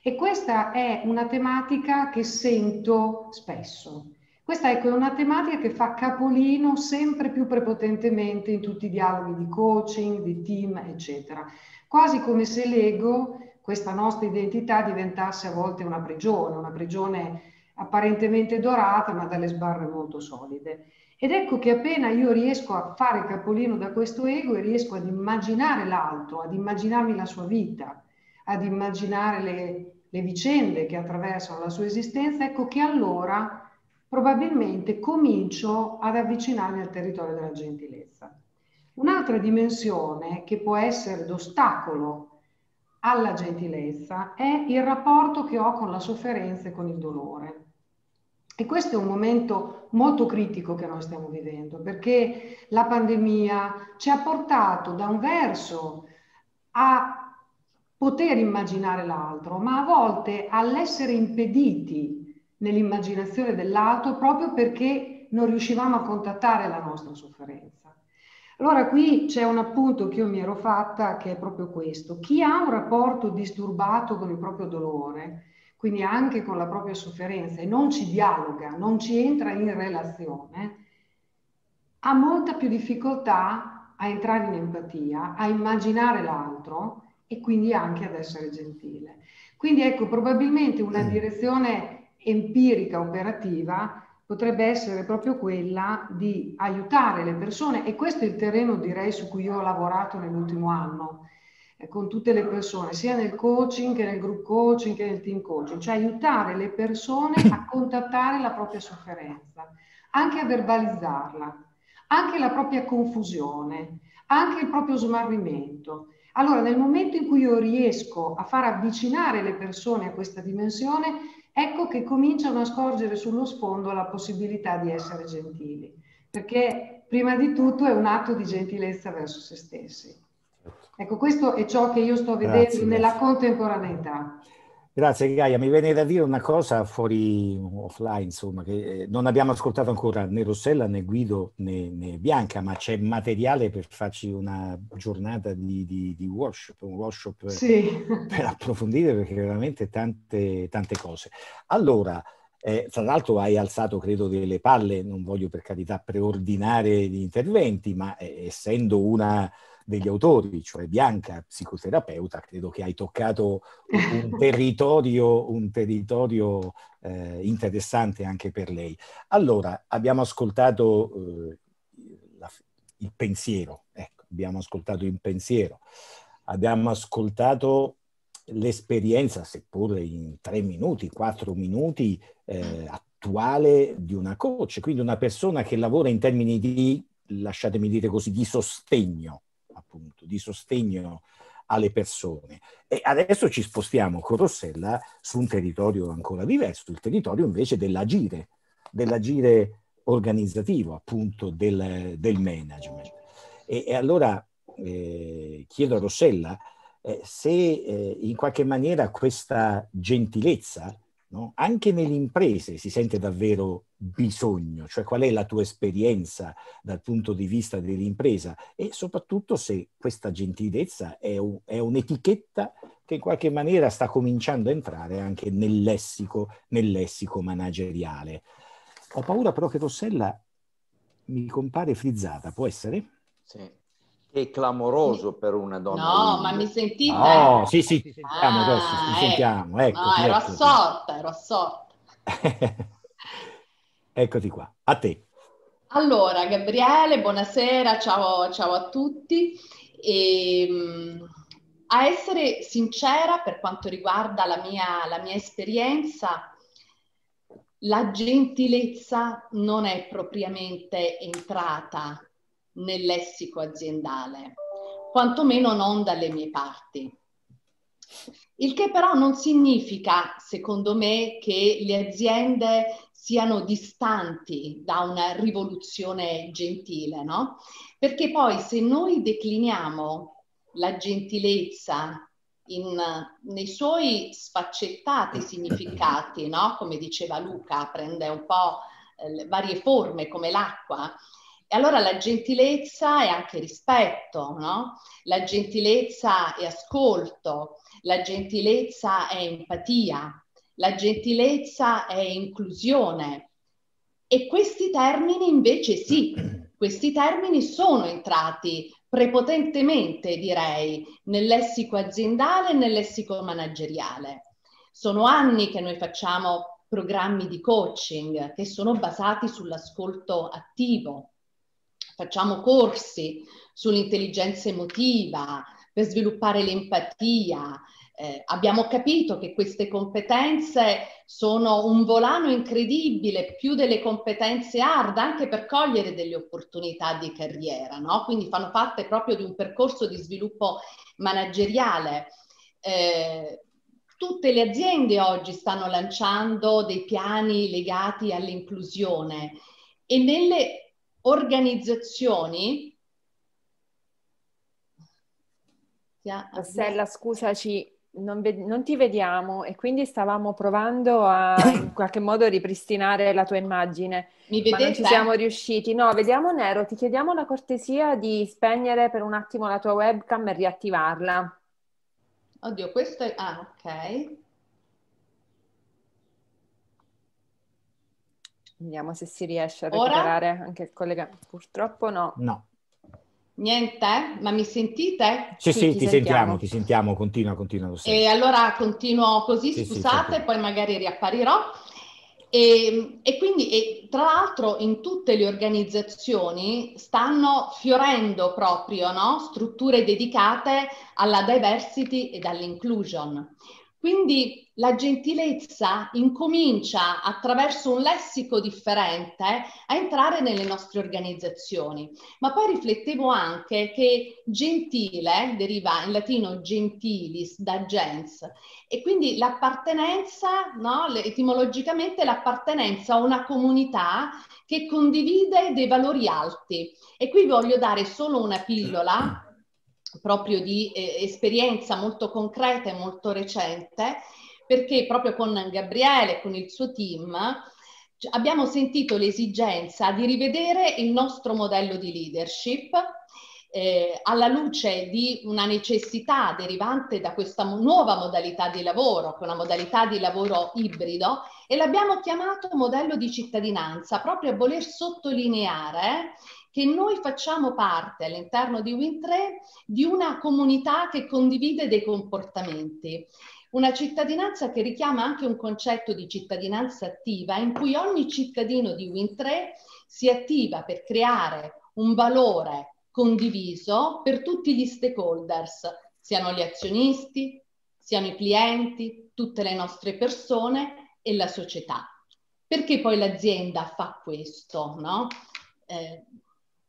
E questa è una tematica che sento spesso. Questa ecco, è una tematica che fa capolino sempre più prepotentemente in tutti i dialoghi di coaching, di team, eccetera. Quasi come se l'ego, questa nostra identità, diventasse a volte una prigione, una prigione apparentemente dorata ma dalle sbarre molto solide. Ed ecco che appena io riesco a fare capolino da questo ego e riesco ad immaginare l'altro, ad immaginarmi la sua vita, ad immaginare le, le vicende che attraversano la sua esistenza, ecco che allora probabilmente comincio ad avvicinarmi al territorio della gentilezza. Un'altra dimensione che può essere d'ostacolo alla gentilezza è il rapporto che ho con la sofferenza e con il dolore. E questo è un momento molto critico che noi stiamo vivendo, perché la pandemia ci ha portato da un verso a poter immaginare l'altro, ma a volte all'essere impediti nell'immaginazione dell'altro proprio perché non riuscivamo a contattare la nostra sofferenza. Allora qui c'è un appunto che io mi ero fatta che è proprio questo. Chi ha un rapporto disturbato con il proprio dolore, quindi anche con la propria sofferenza, e non ci dialoga, non ci entra in relazione, ha molta più difficoltà a entrare in empatia, a immaginare l'altro e quindi anche ad essere gentile. Quindi ecco, probabilmente una direzione empirica, operativa, potrebbe essere proprio quella di aiutare le persone e questo è il terreno direi su cui io ho lavorato nell'ultimo anno eh, con tutte le persone, sia nel coaching che nel group coaching che nel team coaching, cioè aiutare le persone a contattare la propria sofferenza, anche a verbalizzarla, anche la propria confusione, anche il proprio smarrimento. Allora, nel momento in cui io riesco a far avvicinare le persone a questa dimensione, ecco che cominciano a scorgere sullo sfondo la possibilità di essere gentili, perché prima di tutto è un atto di gentilezza verso se stessi. Certo. Ecco, questo è ciò che io sto vedendo grazie, nella grazie. contemporaneità. Grazie Gaia, mi viene da dire una cosa fuori offline, insomma, che eh, non abbiamo ascoltato ancora né Rossella né Guido né, né Bianca, ma c'è materiale per farci una giornata di, di, di workshop, un workshop sì. per, approfondire perché veramente tante, tante cose. Allora, eh, tra l'altro hai alzato, credo, delle palle, non voglio per carità preordinare gli interventi, ma eh, essendo una degli autori, cioè Bianca, psicoterapeuta, credo che hai toccato un territorio, un territorio eh, interessante anche per lei. Allora, abbiamo ascoltato eh, la, il pensiero, ecco, abbiamo ascoltato il pensiero, abbiamo ascoltato l'esperienza, seppur in tre minuti, quattro minuti, eh, attuale di una coach, quindi una persona che lavora in termini di, lasciatemi dire così, di sostegno appunto, di sostegno alle persone. E adesso ci spostiamo con Rossella su un territorio ancora diverso, il territorio invece dell'agire, dell'agire organizzativo, appunto, del, del management. E, e allora eh, chiedo a Rossella eh, se eh, in qualche maniera questa gentilezza No? Anche nelle imprese si sente davvero bisogno, cioè qual è la tua esperienza dal punto di vista dell'impresa e soprattutto se questa gentilezza è, un, è un'etichetta che in qualche maniera sta cominciando a entrare anche nel lessico, nel lessico manageriale. Ho paura però che Rossella mi compare frizzata, può essere? Sì è clamoroso per una donna. No, libera. ma mi sentite? No, sì, sì, ti sentiamo ah, adesso, ti sentiamo. Ecco, ecco no, ero ecco, ecco. assorta, ero assorta. Eccoti qua, a te. Allora, Gabriele, buonasera, ciao, ciao a tutti. E, ehm, a essere sincera per quanto riguarda la mia, la mia esperienza, la gentilezza non è propriamente entrata nel lessico aziendale, quantomeno non dalle mie parti. Il che però non significa, secondo me, che le aziende siano distanti da una rivoluzione gentile, no? Perché poi se noi decliniamo la gentilezza in, nei suoi sfaccettati significati, no? Come diceva Luca, prende un po' eh, varie forme come l'acqua, e allora la gentilezza è anche rispetto, no? La gentilezza è ascolto, la gentilezza è empatia, la gentilezza è inclusione. E questi termini invece sì, questi termini sono entrati prepotentemente, direi, nel lessico aziendale e nel lessico manageriale. Sono anni che noi facciamo programmi di coaching che sono basati sull'ascolto attivo, facciamo corsi sull'intelligenza emotiva per sviluppare l'empatia. Eh, abbiamo capito che queste competenze sono un volano incredibile, più delle competenze hard, anche per cogliere delle opportunità di carriera, no? quindi fanno parte proprio di un percorso di sviluppo manageriale. Eh, tutte le aziende oggi stanno lanciando dei piani legati all'inclusione e nelle organizzazioni... Rossella, scusaci, non, ve- non, ti vediamo e quindi stavamo provando a in qualche modo ripristinare la tua immagine. Mi vedete? Ma non ci siamo riusciti. No, vediamo Nero, ti chiediamo la cortesia di spegnere per un attimo la tua webcam e riattivarla. Oddio, questo è... Ah, ok. Vediamo se si riesce a recuperare Ora? anche il collegamento. Purtroppo no. No. Niente? Ma mi sentite? Sì, sì, sì ti, sentiamo. sentiamo, ti sentiamo, continua, continua. E allora continuo così, sì, scusate, sì, poi magari riapparirò. E, e quindi, e, tra l'altro, in tutte le organizzazioni stanno fiorendo proprio no? strutture dedicate alla diversity e all'inclusion. Quindi la gentilezza incomincia attraverso un lessico differente a entrare nelle nostre organizzazioni. Ma poi riflettevo anche che gentile deriva in latino gentilis da gens e quindi l'appartenenza, no? etimologicamente l'appartenenza a una comunità che condivide dei valori alti. E qui voglio dare solo una pillola proprio di eh, esperienza molto concreta e molto recente, perché proprio con Gabriele e con il suo team cioè, abbiamo sentito l'esigenza di rivedere il nostro modello di leadership eh, alla luce di una necessità derivante da questa nuova modalità di lavoro, che è una modalità di lavoro ibrido, e l'abbiamo chiamato modello di cittadinanza, proprio a voler sottolineare che noi facciamo parte all'interno di Win3 di una comunità che condivide dei comportamenti. Una cittadinanza che richiama anche un concetto di cittadinanza attiva in cui ogni cittadino di Win3 si attiva per creare un valore condiviso per tutti gli stakeholders, siano gli azionisti, siano i clienti, tutte le nostre persone e la società. Perché poi l'azienda fa questo? No? Eh,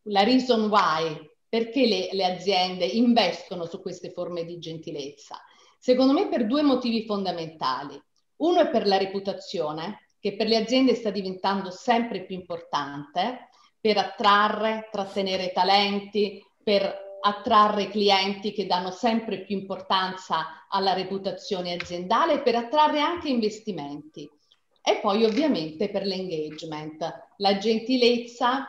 la reason why, perché le, le aziende investono su queste forme di gentilezza. Secondo me per due motivi fondamentali. Uno è per la reputazione, che per le aziende sta diventando sempre più importante per attrarre, trattenere talenti, per attrarre clienti che danno sempre più importanza alla reputazione aziendale, per attrarre anche investimenti. E poi ovviamente per l'engagement. La gentilezza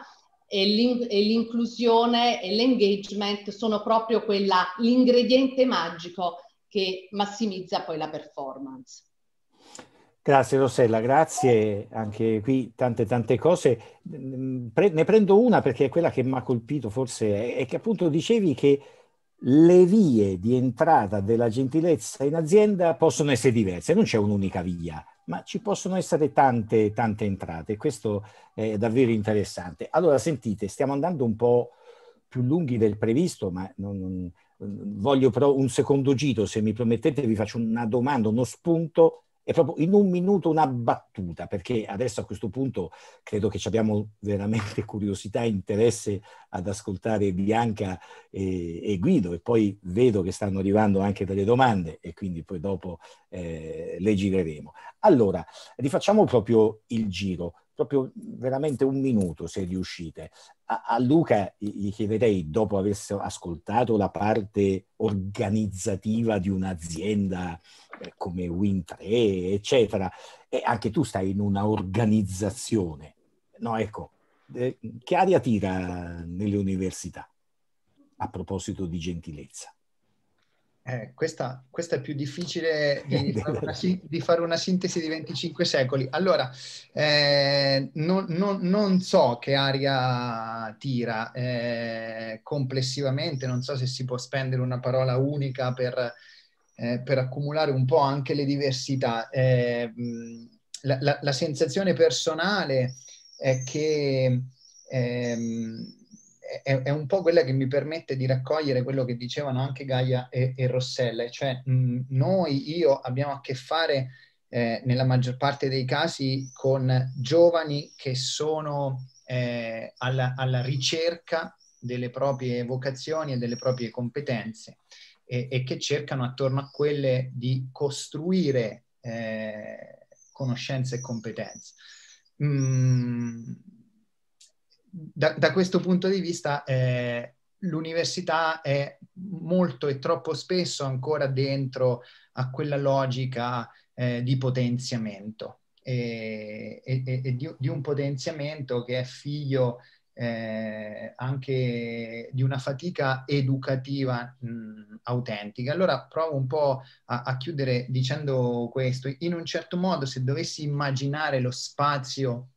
e, l'inclusione e l'engagement sono proprio quella, l'ingrediente magico che massimizza poi la performance. Grazie Rossella, grazie anche qui tante tante cose. ne prendo una perché è quella che mi ha colpito forse, è che appunto dicevi che le vie di entrata della gentilezza in azienda possono essere diverse, non c'è un'unica via, ma ci possono essere tante, tante entrate. Questo è davvero interessante. Allora, sentite, stiamo andando un po' più lunghi del previsto, ma non, non, voglio però un secondo giro. Se mi promettete, vi faccio una domanda, uno spunto è proprio in un minuto una battuta, perché adesso a questo punto credo che ci abbiamo veramente curiosità e interesse ad ascoltare Bianca e, e, Guido e poi vedo che stanno arrivando anche delle domande e quindi poi dopo eh, le gireremo. Allora, rifacciamo proprio il giro, proprio veramente un minuto se riuscite. A, a Luca gli chiederei, dopo aver ascoltato la parte organizzativa di un'azienda eh, come Win3, eh, eccetera, e anche tu stai in una organizzazione. No, ecco, eh, che aria tira nelle università a proposito di gentilezza? Eh, questa, questa, è più difficile di fare, una, di fare, una, sintesi di 25 secoli. Allora, eh, non, non, non, so che aria tira eh, complessivamente, non so se si può spendere una parola unica per eh, per accumulare un po' anche le diversità. Eh, la, la, la, sensazione personale è che ehm, è, è, un po' quella che mi permette di raccogliere quello che dicevano anche Gaia e, e Rossella, cioè mh, noi, io abbiamo a che fare eh, nella maggior parte dei casi con giovani che sono eh, alla, alla ricerca delle proprie vocazioni e delle proprie competenze e, e che cercano attorno a quelle di costruire eh, conoscenze e competenze. Mm, da, da, questo punto di vista eh, l'università è molto e troppo spesso ancora dentro a quella logica eh, di potenziamento e, e, e di, di, un potenziamento che è figlio eh, anche di una fatica educativa mh, autentica. Allora provo un po' a, a, chiudere dicendo questo. In un certo modo, se dovessi immaginare lo spazio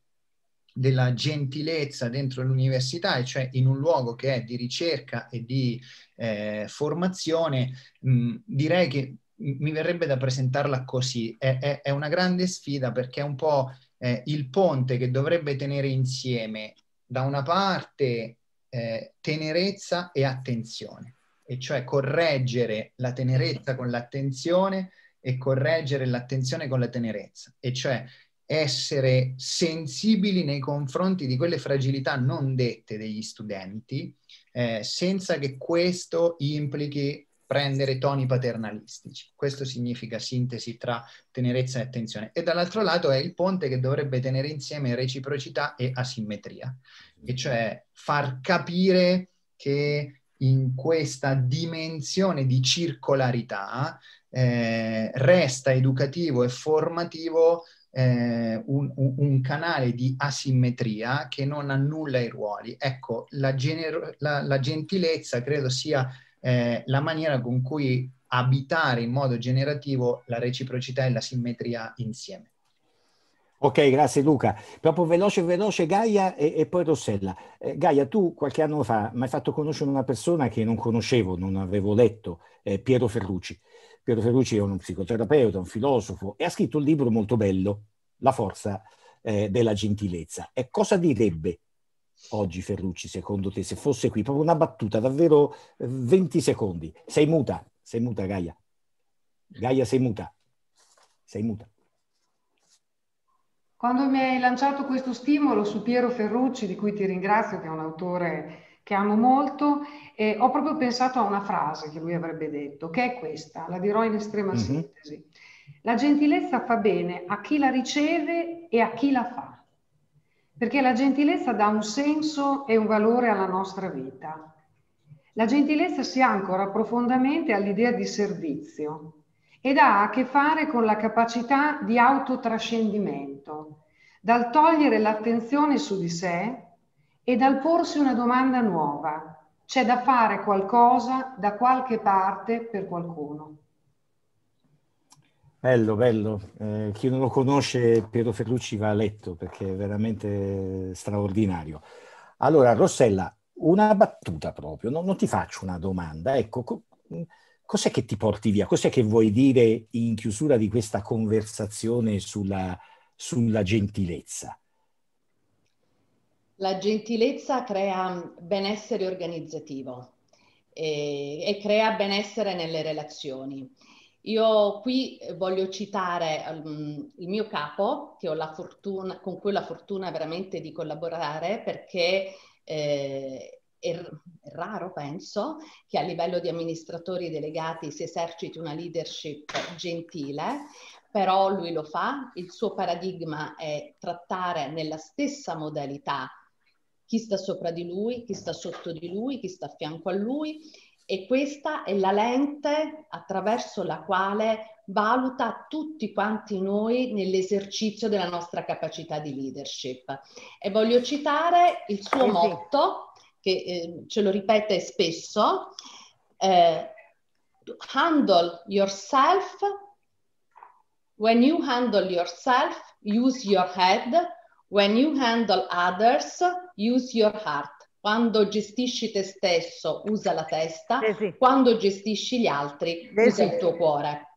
della gentilezza dentro l'università, e cioè in un luogo che è di ricerca e di eh, formazione, mh, direi che mi verrebbe da presentarla così. È, è, è una grande sfida perché è un po' eh, il ponte che dovrebbe tenere insieme da una parte eh, tenerezza e attenzione, e cioè correggere la tenerezza con l'attenzione e correggere l'attenzione con la tenerezza, e cioè essere sensibili nei confronti di quelle fragilità non dette degli studenti, eh, senza che questo implichi prendere toni paternalistici. Questo significa sintesi tra tenerezza e attenzione. E dall'altro lato è il ponte che dovrebbe tenere insieme reciprocità e asimmetria, e mm. cioè far capire che in questa dimensione di circolarità eh, resta educativo e formativo eh, un, un, canale di asimmetria che non annulla i ruoli. Ecco, la, genero- la, la gentilezza credo sia eh, la maniera con cui abitare in modo generativo la reciprocità e la simmetria insieme. Ok, grazie Luca. Proprio veloce, veloce Gaia e, e poi Rossella. Eh, Gaia, tu qualche anno fa mi hai fatto conoscere una persona che non conoscevo, non avevo letto, eh, Piero Ferrucci. Piero Ferrucci è uno psicoterapeuta, un filosofo e ha scritto un libro molto bello, La forza eh, della gentilezza. E cosa direbbe oggi Ferrucci, secondo te, se fosse qui? Proprio una battuta, davvero 20 eh, secondi. Sei muta, sei muta Gaia. Gaia, sei muta. Sei muta. Quando mi hai lanciato questo stimolo su Piero Ferrucci, di cui ti ringrazio, che è un autore che amo molto, eh, ho proprio pensato a una frase che lui avrebbe detto, che è questa, la dirò in estrema mm-hmm. sintesi. La gentilezza fa bene a chi la riceve e a chi la fa perché la gentilezza dà un senso e un valore alla nostra vita. La gentilezza si ancora profondamente all'idea di servizio ed ha a che fare con la capacità di autotrascendimento, dal togliere l'attenzione su di sé e dal porsi una domanda nuova. C'è da fare qualcosa da qualche parte per qualcuno. Bello, bello. Eh, chi non lo conosce, Piero Ferrucci va a letto perché è veramente straordinario. Allora, Rossella, una battuta proprio, no, non ti faccio una domanda. Ecco, co- cos'è che ti porti via? Cos'è che vuoi dire in chiusura di questa conversazione sulla, sulla gentilezza? La gentilezza crea benessere organizzativo e, eh, e crea benessere nelle relazioni. Io qui eh, voglio citare um, il mio capo, fortuna, con cui ho la fortuna veramente di collaborare perché eh, è, raro, penso, che a livello di amministratori delegati si eserciti una leadership gentile, però lui lo fa, il suo paradigma è trattare nella stessa modalità chi sta sopra di lui, chi sta sotto di lui, chi sta a fianco a lui e questa è la lente attraverso la quale valuta tutti quanti noi nell'esercizio della nostra capacità di leadership. E voglio citare il suo motto, che eh, ce lo ripete spesso, eh, handle yourself, when you handle yourself, use your head, when you handle others, use your heart. Quando gestisci te stesso usa la testa, eh sì. quando gestisci gli altri eh sì. usa il tuo cuore.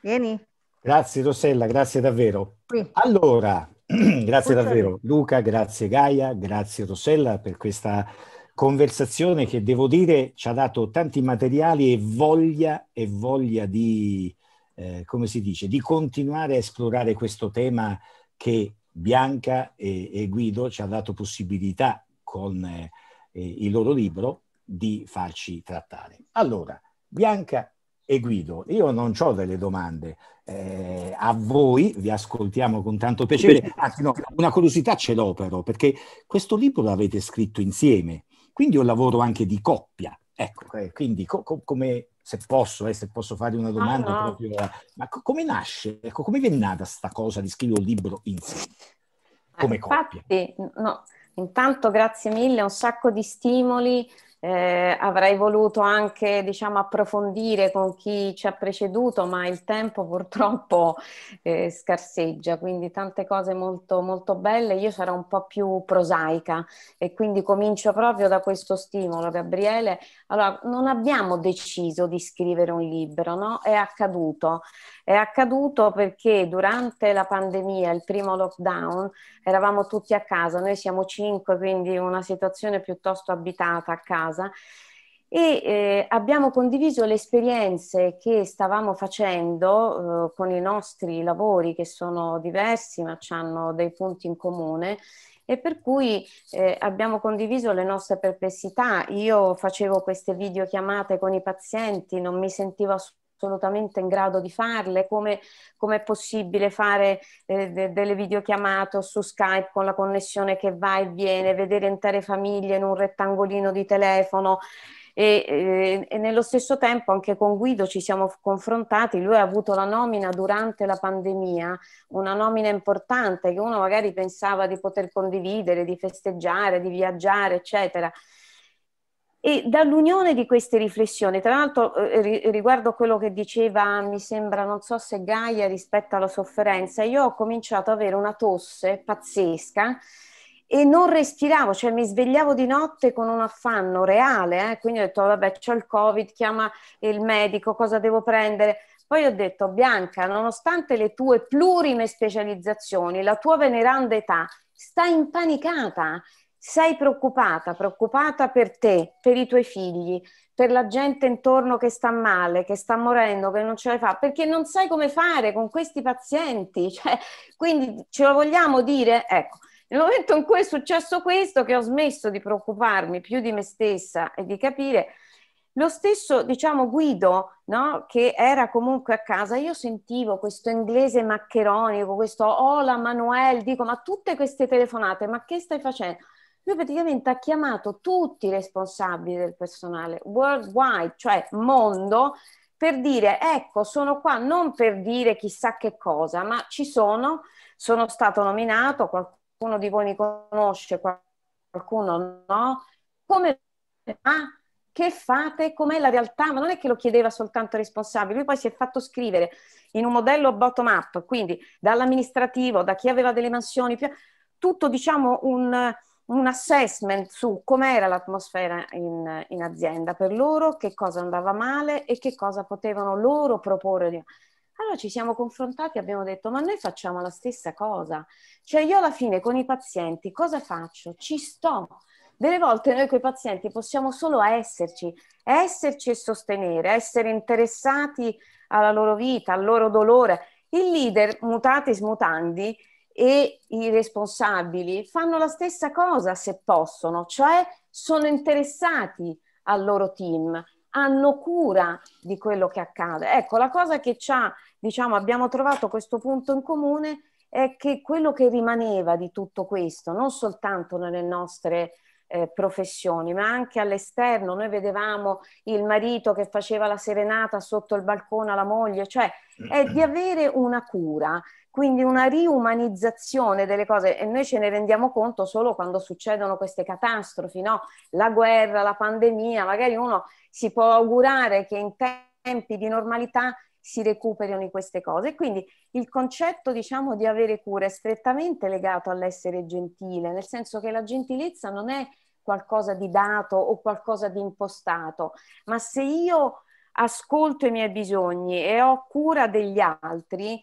Vieni. Grazie Rossella, grazie davvero. Sì. Allora, grazie davvero Luca, grazie Gaia, grazie Rossella per questa conversazione che devo dire ci ha dato tanti materiali e voglia, e voglia di, eh, come si dice, di continuare a esplorare questo tema che Bianca e, e Guido ci ha dato possibilità con eh, eh, il loro libro di farci trattare. Allora, Bianca e Guido, io non ho delle domande eh, a voi, vi ascoltiamo con tanto piacere, anzi no, una curiosità ce l'ho però, perché questo libro l'avete scritto insieme, quindi è un lavoro anche di coppia, ecco, quindi co- co- come se posso, eh, se posso fare una domanda ah, no. proprio, ma co- come nasce, ecco, come vi è nata sta cosa di scrivere un libro insieme? Come Infatti, coppia? No, Intanto grazie mille, un sacco di stimoli. Eh, avrei voluto anche diciamo, approfondire con chi ci ha preceduto, ma il tempo purtroppo eh, scarseggia, quindi tante cose molto, molto belle. Io sarò un po' più prosaica e quindi comincio proprio da questo stimolo, Gabriele. Allora, non abbiamo deciso di scrivere un libro, no? È accaduto. È accaduto perché durante la pandemia, il primo lockdown, eravamo tutti a casa, noi siamo cinque, quindi una situazione piuttosto abitata a casa e eh, abbiamo condiviso le esperienze che stavamo facendo eh, con i nostri lavori che sono diversi ma hanno dei punti in comune e per cui eh, abbiamo condiviso le nostre perplessità. Io facevo queste videochiamate con i pazienti, non mi sentivo assolutamente assolutamente in grado di farle, come, come è possibile fare eh, de, delle videochiamate su Skype con la connessione che va e viene, vedere intere famiglie in un rettangolino di telefono. E, e, eh, e, nello stesso tempo anche con Guido ci siamo confrontati, lui ha avuto la nomina durante la pandemia, una nomina importante che uno magari pensava di poter condividere, di festeggiare, di viaggiare, eccetera. E dall'unione di queste riflessioni, tra l'altro eh, eh, riguardo a quello che diceva, mi sembra, non so se Gaia rispetto alla sofferenza, io ho cominciato ad avere una tosse pazzesca e non respiravo, cioè mi svegliavo di notte con un affanno reale, eh? quindi ho detto vabbè c'è il covid, chiama il medico, cosa devo prendere? Poi ho detto Bianca, nonostante le tue plurime specializzazioni, la tua veneranda età, stai impanicata sei preoccupata, preoccupata per te, per i tuoi figli, per la gente intorno che sta male, che sta morendo, che non ce la fa, perché non sai come fare con questi pazienti. Cioè, quindi ce lo vogliamo dire? Ecco, nel momento in cui è successo questo, che ho smesso di preoccuparmi più di me stessa e di capire, lo stesso, diciamo, Guido, no? che era comunque a casa, io sentivo questo inglese maccheronico, questo hola Manuel, dico, ma tutte queste telefonate, ma che stai facendo? lui praticamente ha chiamato tutti i responsabili del personale worldwide, cioè mondo, per dire ecco sono qua non per dire chissà che cosa, ma ci sono, sono stato nominato, qualcuno di voi mi conosce, qualcuno no, come ah, che fate, com'è la realtà, ma non è che lo chiedeva soltanto il responsabile, lui poi si è fatto scrivere in un modello bottom up, quindi dall'amministrativo, da chi aveva delle mansioni, tutto diciamo un un assessment su com'era l'atmosfera in, in, azienda per loro, che cosa andava male e che cosa potevano loro proporre. Allora ci siamo confrontati e abbiamo detto ma noi facciamo la stessa cosa, cioè io alla fine con i pazienti cosa faccio? Ci sto. Delle volte noi con i pazienti possiamo solo esserci, esserci e sostenere, essere interessati alla loro vita, al loro dolore. Il leader, mutatis mutandi, e i responsabili fanno la stessa cosa se possono, cioè sono interessati al loro team, hanno cura di quello che accade. Ecco, la cosa che c'ha, diciamo, abbiamo trovato questo punto in comune è che quello che rimaneva di tutto questo, non soltanto nelle nostre eh, professioni, ma anche all'esterno, noi vedevamo il marito che faceva la serenata sotto il balcone alla moglie, cioè è di avere una cura, quindi una riumanizzazione delle cose e noi ce ne rendiamo conto solo quando succedono queste catastrofi, no? La guerra, la pandemia, magari uno si può augurare che in tempi di normalità si recuperino queste cose. Quindi il concetto, diciamo, di avere cura è strettamente legato all'essere gentile, nel senso che la gentilezza non è qualcosa di dato o qualcosa di impostato, ma se io ascolto i miei bisogni e ho cura degli altri,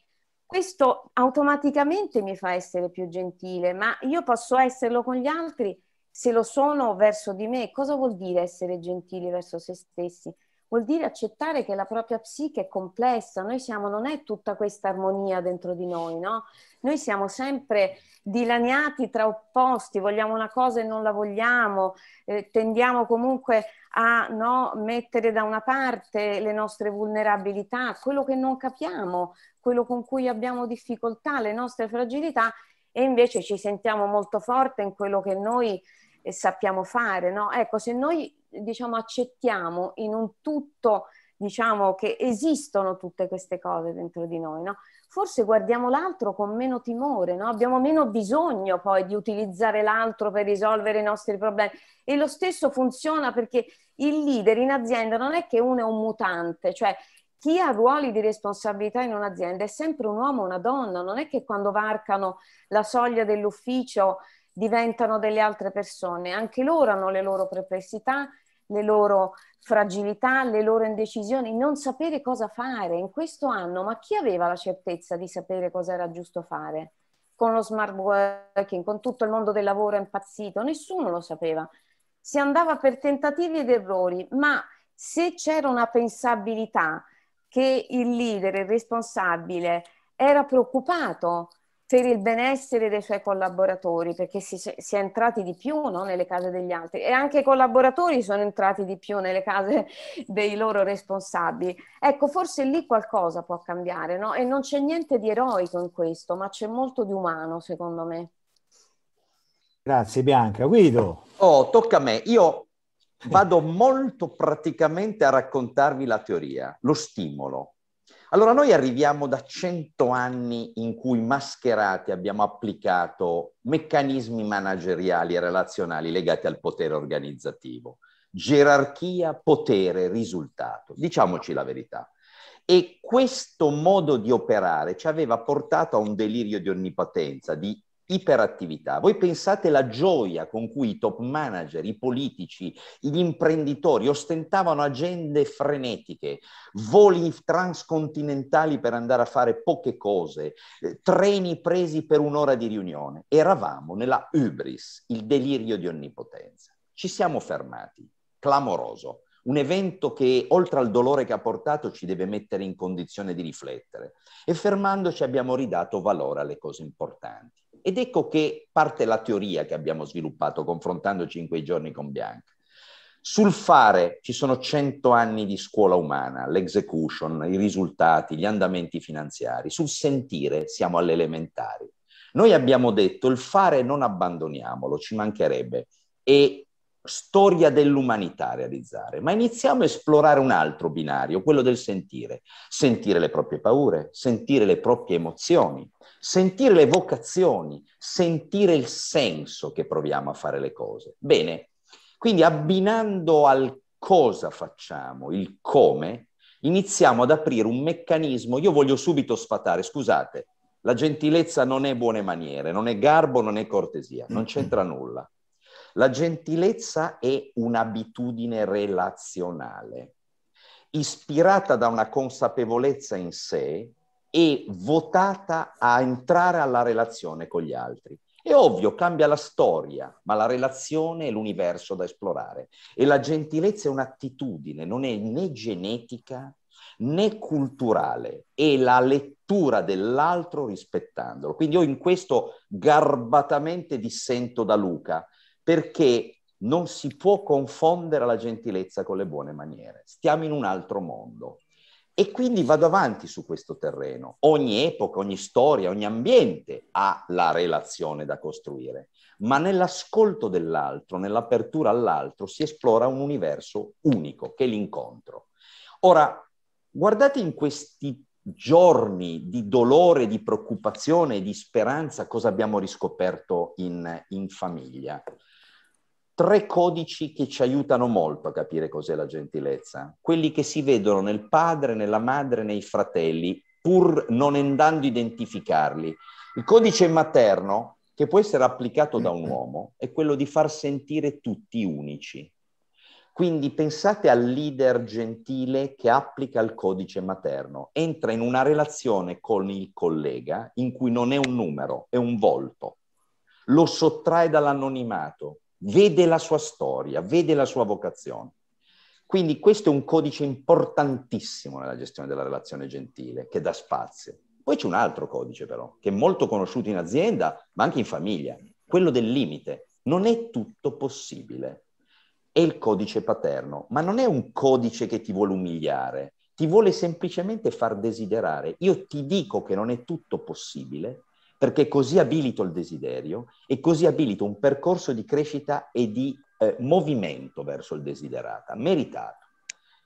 questo automaticamente mi fa essere più gentile, ma io posso esserlo con gli altri se lo sono verso di me. Cosa vuol dire essere gentili verso se stessi? Vuol dire accettare che la propria psiche è complessa, noi siamo, non è tutta questa armonia dentro di noi, no? Noi siamo sempre dilaniati tra opposti, vogliamo una cosa e non la vogliamo, eh, tendiamo comunque a no, mettere da una parte le nostre vulnerabilità, quello che non capiamo, quello con cui abbiamo difficoltà, le nostre fragilità e invece ci sentiamo molto forte in quello che noi eh, sappiamo fare. No? Ecco, se noi diciamo, accettiamo in un tutto diciamo, che esistono tutte queste cose dentro di noi, no? forse guardiamo l'altro con meno timore, no? abbiamo meno bisogno poi di utilizzare l'altro per risolvere i nostri problemi. E lo stesso funziona perché il leader in azienda non è che uno è un mutante, cioè chi ha ruoli di responsabilità in un'azienda è sempre un uomo o una donna, non è che quando varcano la soglia dell'ufficio diventano delle altre persone, anche loro hanno le loro perplessità, le loro fragilità, le loro indecisioni, non sapere cosa fare in questo anno, ma chi aveva la certezza di sapere cosa era giusto fare? Con lo smart working, con tutto il mondo del lavoro impazzito, nessuno lo sapeva si andava per tentativi ed errori, ma se c'era una pensabilità che il leader, il responsabile, era preoccupato per il benessere dei suoi collaboratori, perché si, si è entrati di più no, nelle case degli altri e anche i collaboratori sono entrati di più nelle case dei loro responsabili. Ecco, forse lì qualcosa può cambiare no? e non c'è niente di eroico in questo, ma c'è molto di umano, secondo me. Grazie Bianca. Guido. Oh, tocca a me. Io vado molto praticamente a raccontarvi la teoria, lo stimolo. Allora, noi arriviamo da cento anni in cui mascherati abbiamo applicato meccanismi manageriali e relazionali legati al potere organizzativo. Gerarchia, potere, risultato. Diciamoci la verità. E questo modo di operare ci aveva portato a un delirio di onnipotenza, di iperattività. Voi pensate la gioia con cui i top manager, i politici, gli imprenditori ostentavano agende frenetiche, voli transcontinentali per andare a fare poche cose, eh, treni presi per un'ora di riunione. Eravamo nella hubris, il delirio di onnipotenza. Ci siamo fermati, clamoroso. Un evento che, oltre al dolore che ha portato, ci deve mettere in condizione di riflettere. E fermandoci abbiamo ridato valore alle cose importanti ed ecco che parte la teoria che abbiamo sviluppato confrontandoci in quei giorni con Bianca. Sul fare ci sono cento anni di scuola umana, l'execution, i risultati, gli andamenti finanziari. Sul sentire siamo alle elementari. Noi abbiamo detto il fare non abbandoniamolo, ci mancherebbe. È storia dell'umanità realizzare, ma iniziamo a esplorare un altro binario, quello del sentire. Sentire le proprie paure, sentire le proprie emozioni, sentire le vocazioni, sentire il senso che proviamo a fare le cose. Bene, quindi abbinando al cosa facciamo, il come, iniziamo ad aprire un meccanismo. Io voglio subito sfatare, scusate, la gentilezza non è buone maniere, non è garbo, non è cortesia, non c'entra nulla. La gentilezza è un'abitudine relazionale, ispirata da una consapevolezza in sé e votata a entrare alla relazione con gli altri. È ovvio, cambia la storia, ma la relazione è l'universo da esplorare. E la gentilezza è un'attitudine, non è né genetica né culturale, è la lettura dell'altro rispettandolo. Quindi io in questo garbatamente dissento da Luca, perché non si può confondere la gentilezza con le buone maniere. Stiamo in un altro mondo. E quindi vado avanti su questo terreno. Ogni epoca, ogni storia, ogni ambiente ha la relazione da costruire, ma nell'ascolto dell'altro, nell'apertura all'altro, si esplora un universo unico, che è l'incontro. Ora, guardate in questi giorni di dolore, di preoccupazione e di speranza cosa abbiamo riscoperto in, in famiglia tre codici che ci aiutano molto a capire cos'è la gentilezza, quelli che si vedono nel padre, nella madre, nei fratelli, pur non andando a identificarli. Il codice materno, che può essere applicato da un uomo, è quello di far sentire tutti unici. Quindi pensate al leader gentile che applica il codice materno, entra in una relazione con il collega in cui non è un numero, è un volto, lo sottrae dall'anonimato, vede la sua storia, vede la sua vocazione. Quindi questo è un codice importantissimo nella gestione della relazione gentile, che dà spazio. Poi c'è un altro codice però, che è molto conosciuto in azienda, ma anche in famiglia, quello del limite. Non è tutto possibile. È il codice paterno, ma non è un codice che ti vuole umiliare, ti vuole semplicemente far desiderare. Io ti dico che non è tutto possibile, perché così abilito il desiderio e così abilito un percorso di crescita e di eh, movimento verso il desiderata, meritato.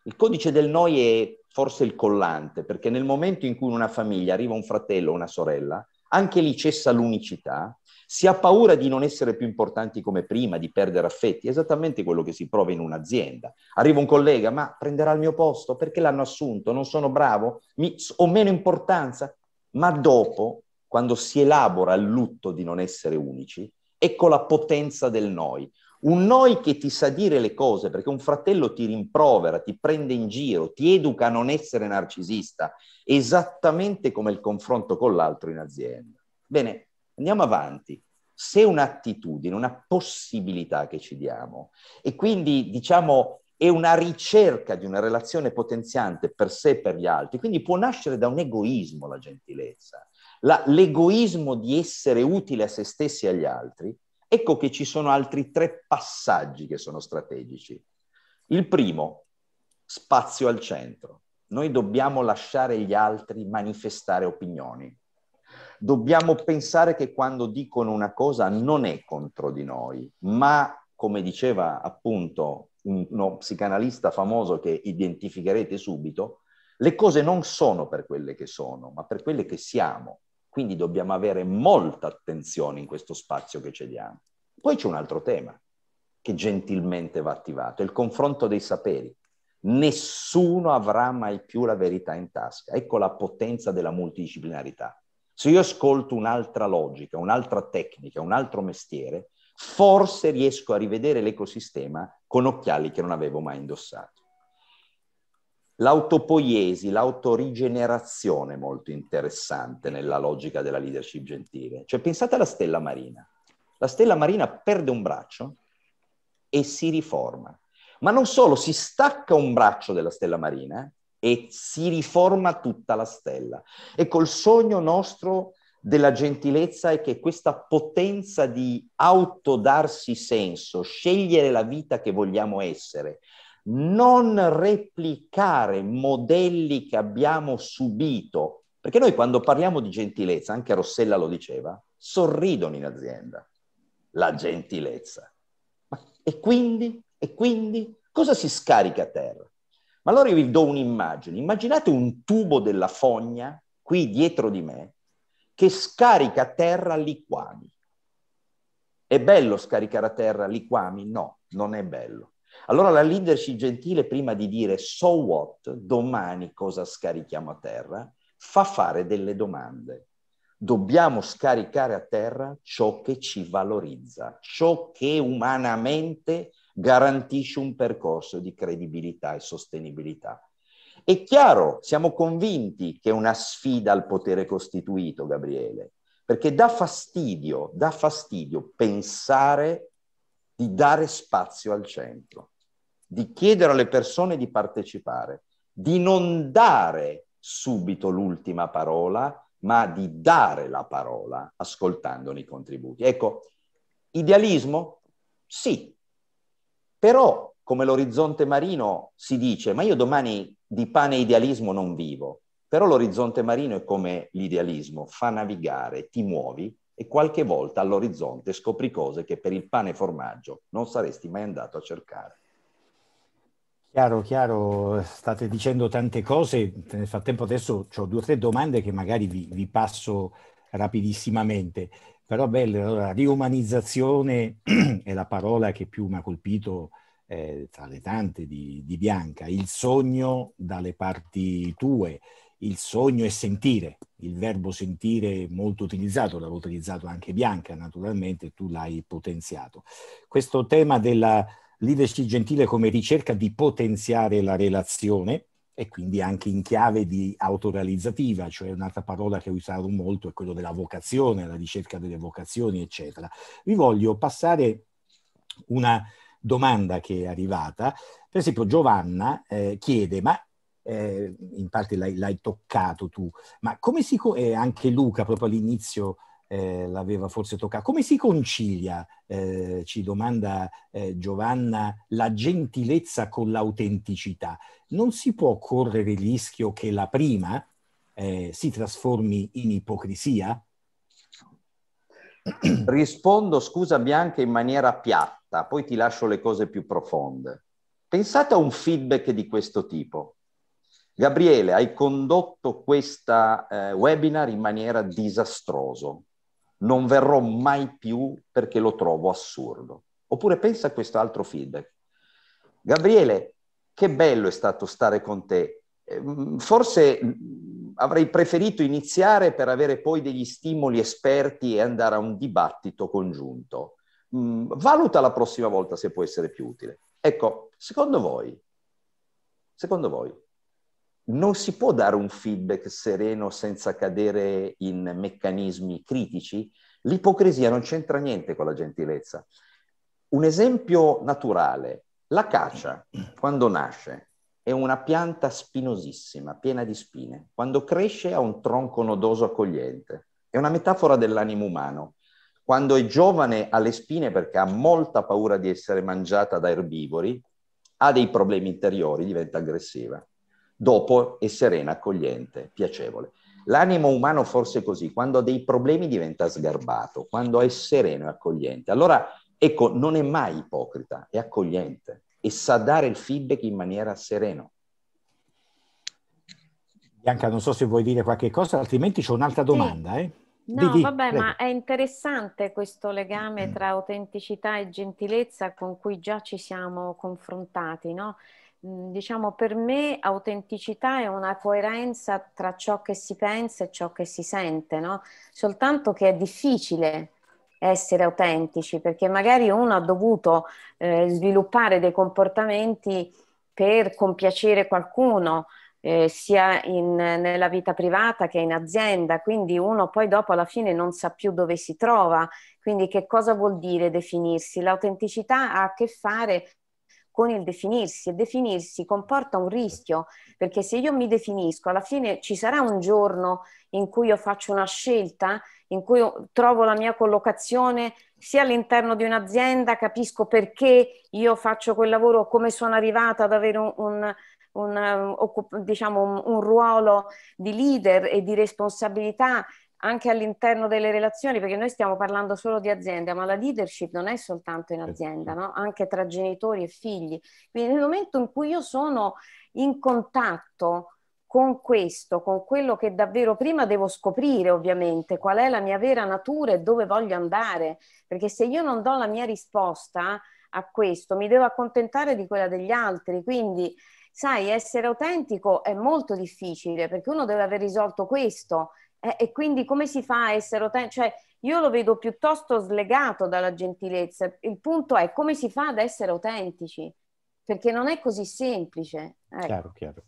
Il codice del noi è forse il collante, perché nel momento in cui in una famiglia arriva un fratello o una sorella, anche lì cessa l'unicità, si ha paura di non essere più importanti come prima, di perdere affetti, esattamente quello che si prova in un'azienda. Arriva un collega, ma prenderà il mio posto perché l'hanno assunto, non sono bravo, mi, ho meno importanza, ma dopo quando si elabora il lutto di non essere unici, ecco la potenza del noi. Un noi che ti sa dire le cose perché un fratello ti rimprovera, ti prende in giro, ti educa a non essere narcisista, esattamente come il confronto con l'altro in azienda. Bene, andiamo avanti. Se un'attitudine, una possibilità che ci diamo, e quindi diciamo è una ricerca di una relazione potenziante per sé e per gli altri, quindi può nascere da un egoismo la gentilezza la, l'egoismo di essere utile a se stessi e agli altri, ecco che ci sono altri tre passaggi che sono strategici. Il primo, spazio al centro. Noi dobbiamo lasciare gli altri manifestare opinioni. Dobbiamo pensare che quando dicono una cosa non è contro di noi, ma come diceva appunto uno psicanalista famoso che identificherete subito, le cose non sono per quelle che sono, ma per quelle che siamo. Quindi dobbiamo avere molta attenzione in questo spazio che cediamo. Poi c'è un altro tema che gentilmente va attivato, è il confronto dei saperi. Nessuno avrà mai più la verità in tasca. Ecco la potenza della multidisciplinarità. Se io ascolto un'altra logica, un'altra tecnica, un altro mestiere, forse riesco a rivedere l'ecosistema con occhiali che non avevo mai indossato. L'autopoiesi, l'autorigenerazione molto interessante nella logica della leadership gentile. Cioè pensate alla stella marina. La stella marina perde un braccio e si riforma. Ma non solo, si stacca un braccio della stella marina e si riforma tutta la stella. Ecco, il sogno nostro della gentilezza è che questa potenza di autodarsi senso, scegliere la vita che vogliamo essere, non replicare modelli che abbiamo subito, perché noi quando parliamo di gentilezza, anche Rossella lo diceva, sorridono in azienda la gentilezza. Ma, e quindi? E quindi? Cosa si scarica a terra? Ma allora io vi do un'immagine. Immaginate un tubo della fogna qui dietro di me che scarica a terra liquami. È bello scaricare a terra liquami? No, non è bello. Allora la leadership gentile, prima di dire so what, domani cosa scarichiamo a terra, fa fare delle domande. Dobbiamo scaricare a terra ciò che ci valorizza, ciò che umanamente garantisce un percorso di credibilità e sostenibilità. È chiaro, siamo convinti che è una sfida al potere costituito, Gabriele, perché dà fastidio, dà fastidio pensare di dare spazio al centro, di chiedere alle persone di partecipare, di non dare subito l'ultima parola, ma di dare la parola ascoltandone i contributi. Ecco, idealismo? Sì, però come l'orizzonte marino si dice, ma io domani di pane idealismo non vivo, però l'orizzonte marino è come l'idealismo, fa navigare, ti muovi e qualche volta all'orizzonte scopri cose che per il pane e formaggio non saresti mai andato a cercare. Chiaro, chiaro, state dicendo tante cose, nel frattempo adesso ho due o tre domande che magari vi, vi passo rapidissimamente, però bello, allora, riumanizzazione è la parola che più mi ha colpito eh, tra le tante di, di Bianca, il sogno dalle parti tue, il sogno è sentire, il verbo sentire è molto utilizzato, l'aveva utilizzato anche Bianca naturalmente, tu l'hai potenziato. Questo tema della leadership gentile come ricerca di potenziare la relazione e quindi anche in chiave di autorealizzativa, cioè un'altra parola che ho usato molto è quello della vocazione, la ricerca delle vocazioni, eccetera. Vi voglio passare una domanda che è arrivata. Per esempio Giovanna eh, chiede, ma eh, in parte l'hai, l'hai, toccato tu, ma come si, eh, anche Luca proprio all'inizio eh, l'aveva forse toccato, come si concilia, eh, ci domanda eh, Giovanna, la gentilezza con l'autenticità? Non si può correre il rischio che la prima eh, si trasformi in ipocrisia? Rispondo, scusa Bianca, in maniera piatta, poi ti lascio le cose più profonde. Pensate a un feedback di questo tipo. Gabriele, hai condotto questa eh, webinar in maniera disastrosa. Non verrò mai più perché lo trovo assurdo. Oppure pensa a questo altro feedback. Gabriele, che bello è stato stare con te. Eh, mm, forse mm, avrei preferito iniziare per avere poi degli stimoli esperti e andare a un dibattito congiunto. Mm, valuta la prossima volta se può essere più utile. Ecco, secondo voi, secondo voi, non si può dare un feedback sereno senza cadere in meccanismi critici. L'ipocrisia non c'entra niente con la gentilezza. Un esempio naturale, la caccia, quando nasce, è una pianta spinosissima, piena di spine. Quando cresce ha un tronco nodoso accogliente. È una metafora dell'animo umano. Quando è giovane ha le spine perché ha molta paura di essere mangiata da erbivori, ha dei problemi interiori, diventa aggressiva dopo è serena, accogliente, piacevole. L'animo umano forse così, quando ha dei problemi diventa sgarbato, quando è sereno e accogliente. Allora, ecco, non è mai ipocrita, è accogliente e sa dare il feedback in maniera serena. Bianca, non so se vuoi dire qualche cosa, altrimenti c'è un'altra domanda. Sì. Eh. No, di, vabbè, prego. ma è interessante questo legame mm. tra autenticità e gentilezza con cui già ci siamo confrontati, no? Mhmm, diciamo per me autenticità è una coerenza tra ciò che si pensa e ciò che si sente, no? Soltanto che è difficile essere autentici perché magari uno ha dovuto eh, sviluppare dei comportamenti per compiacere qualcuno, eh, sia in, nella vita privata che in azienda, quindi uno poi dopo alla fine non sa più dove si trova, quindi che cosa vuol dire definirsi? L'autenticità ha a che fare con con il definirsi e definirsi comporta un rischio, perché se io mi definisco, alla fine ci sarà un giorno in cui io faccio una scelta, in cui trovo la mia collocazione sia all'interno di un'azienda, capisco perché io faccio quel lavoro, come sono arrivata ad avere un, un un, eh, diciamo, un, un, ruolo di leader e di responsabilità anche all'interno delle relazioni, perché noi stiamo parlando solo di azienda, ma la leadership non è soltanto in eh, azienda, no? anche tra genitori e figli. Quindi nel momento in cui io sono in contatto con questo, con quello che davvero prima devo scoprire ovviamente, qual è la mia vera natura e dove voglio andare, perché se io non do la mia risposta a questo, mi devo accontentare di quella degli altri, quindi sai, essere autentico è molto difficile perché uno deve aver risolto questo eh, e quindi come si fa a essere autentici? Cioè, io lo vedo piuttosto slegato dalla gentilezza. Il punto è come si fa ad essere autentici, perché non è così semplice. Ecco. Chiaro, chiaro.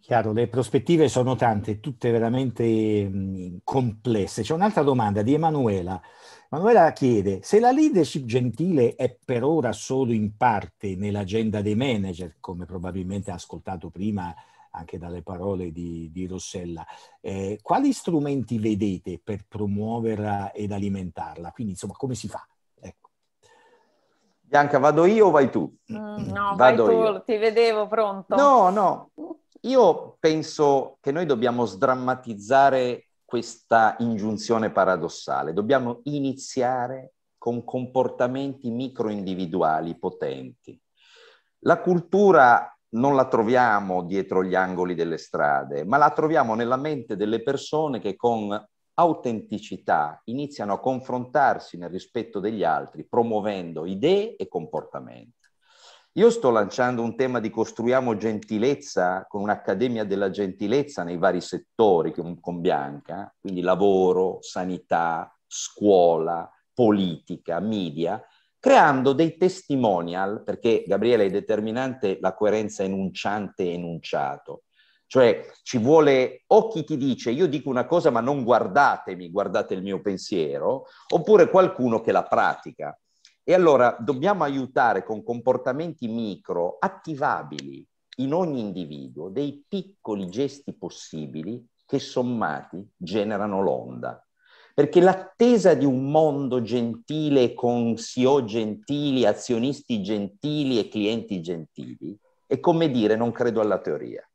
Chiaro, le prospettive sono tante, tutte veramente mh, complesse. C'è un'altra domanda di Emanuela. Emanuela chiede, se la leadership gentile è per ora solo in parte nell'agenda dei manager, come probabilmente ha ascoltato prima anche dalle parole di, di Rossella. Eh, quali strumenti vedete per promuoverla ed alimentarla? Quindi, insomma, come si fa? Ecco. Bianca, vado io o vai tu? Mm, no, vado vai tu, io. ti vedevo pronto. No, no, io penso che noi dobbiamo sdrammatizzare questa ingiunzione paradossale. Dobbiamo iniziare con comportamenti microindividuali potenti. La cultura non la troviamo dietro gli angoli delle strade, ma la troviamo nella mente delle persone che con autenticità iniziano a confrontarsi nel rispetto degli altri, promuovendo idee e comportamenti. Io sto lanciando un tema di costruiamo gentilezza con un'accademia della gentilezza nei vari settori con Bianca, quindi lavoro, sanità, scuola, politica, media, creando dei testimonial, perché Gabriele è determinante la coerenza enunciante-enunciato, cioè ci vuole o chi ti dice io dico una cosa ma non guardatemi, guardate il mio pensiero, oppure qualcuno che la pratica. E allora dobbiamo aiutare con comportamenti micro attivabili in ogni individuo dei piccoli gesti possibili che sommati generano l'onda perché l'attesa di un mondo gentile con CEO gentili, azionisti gentili e clienti gentili è come dire non credo alla teoria,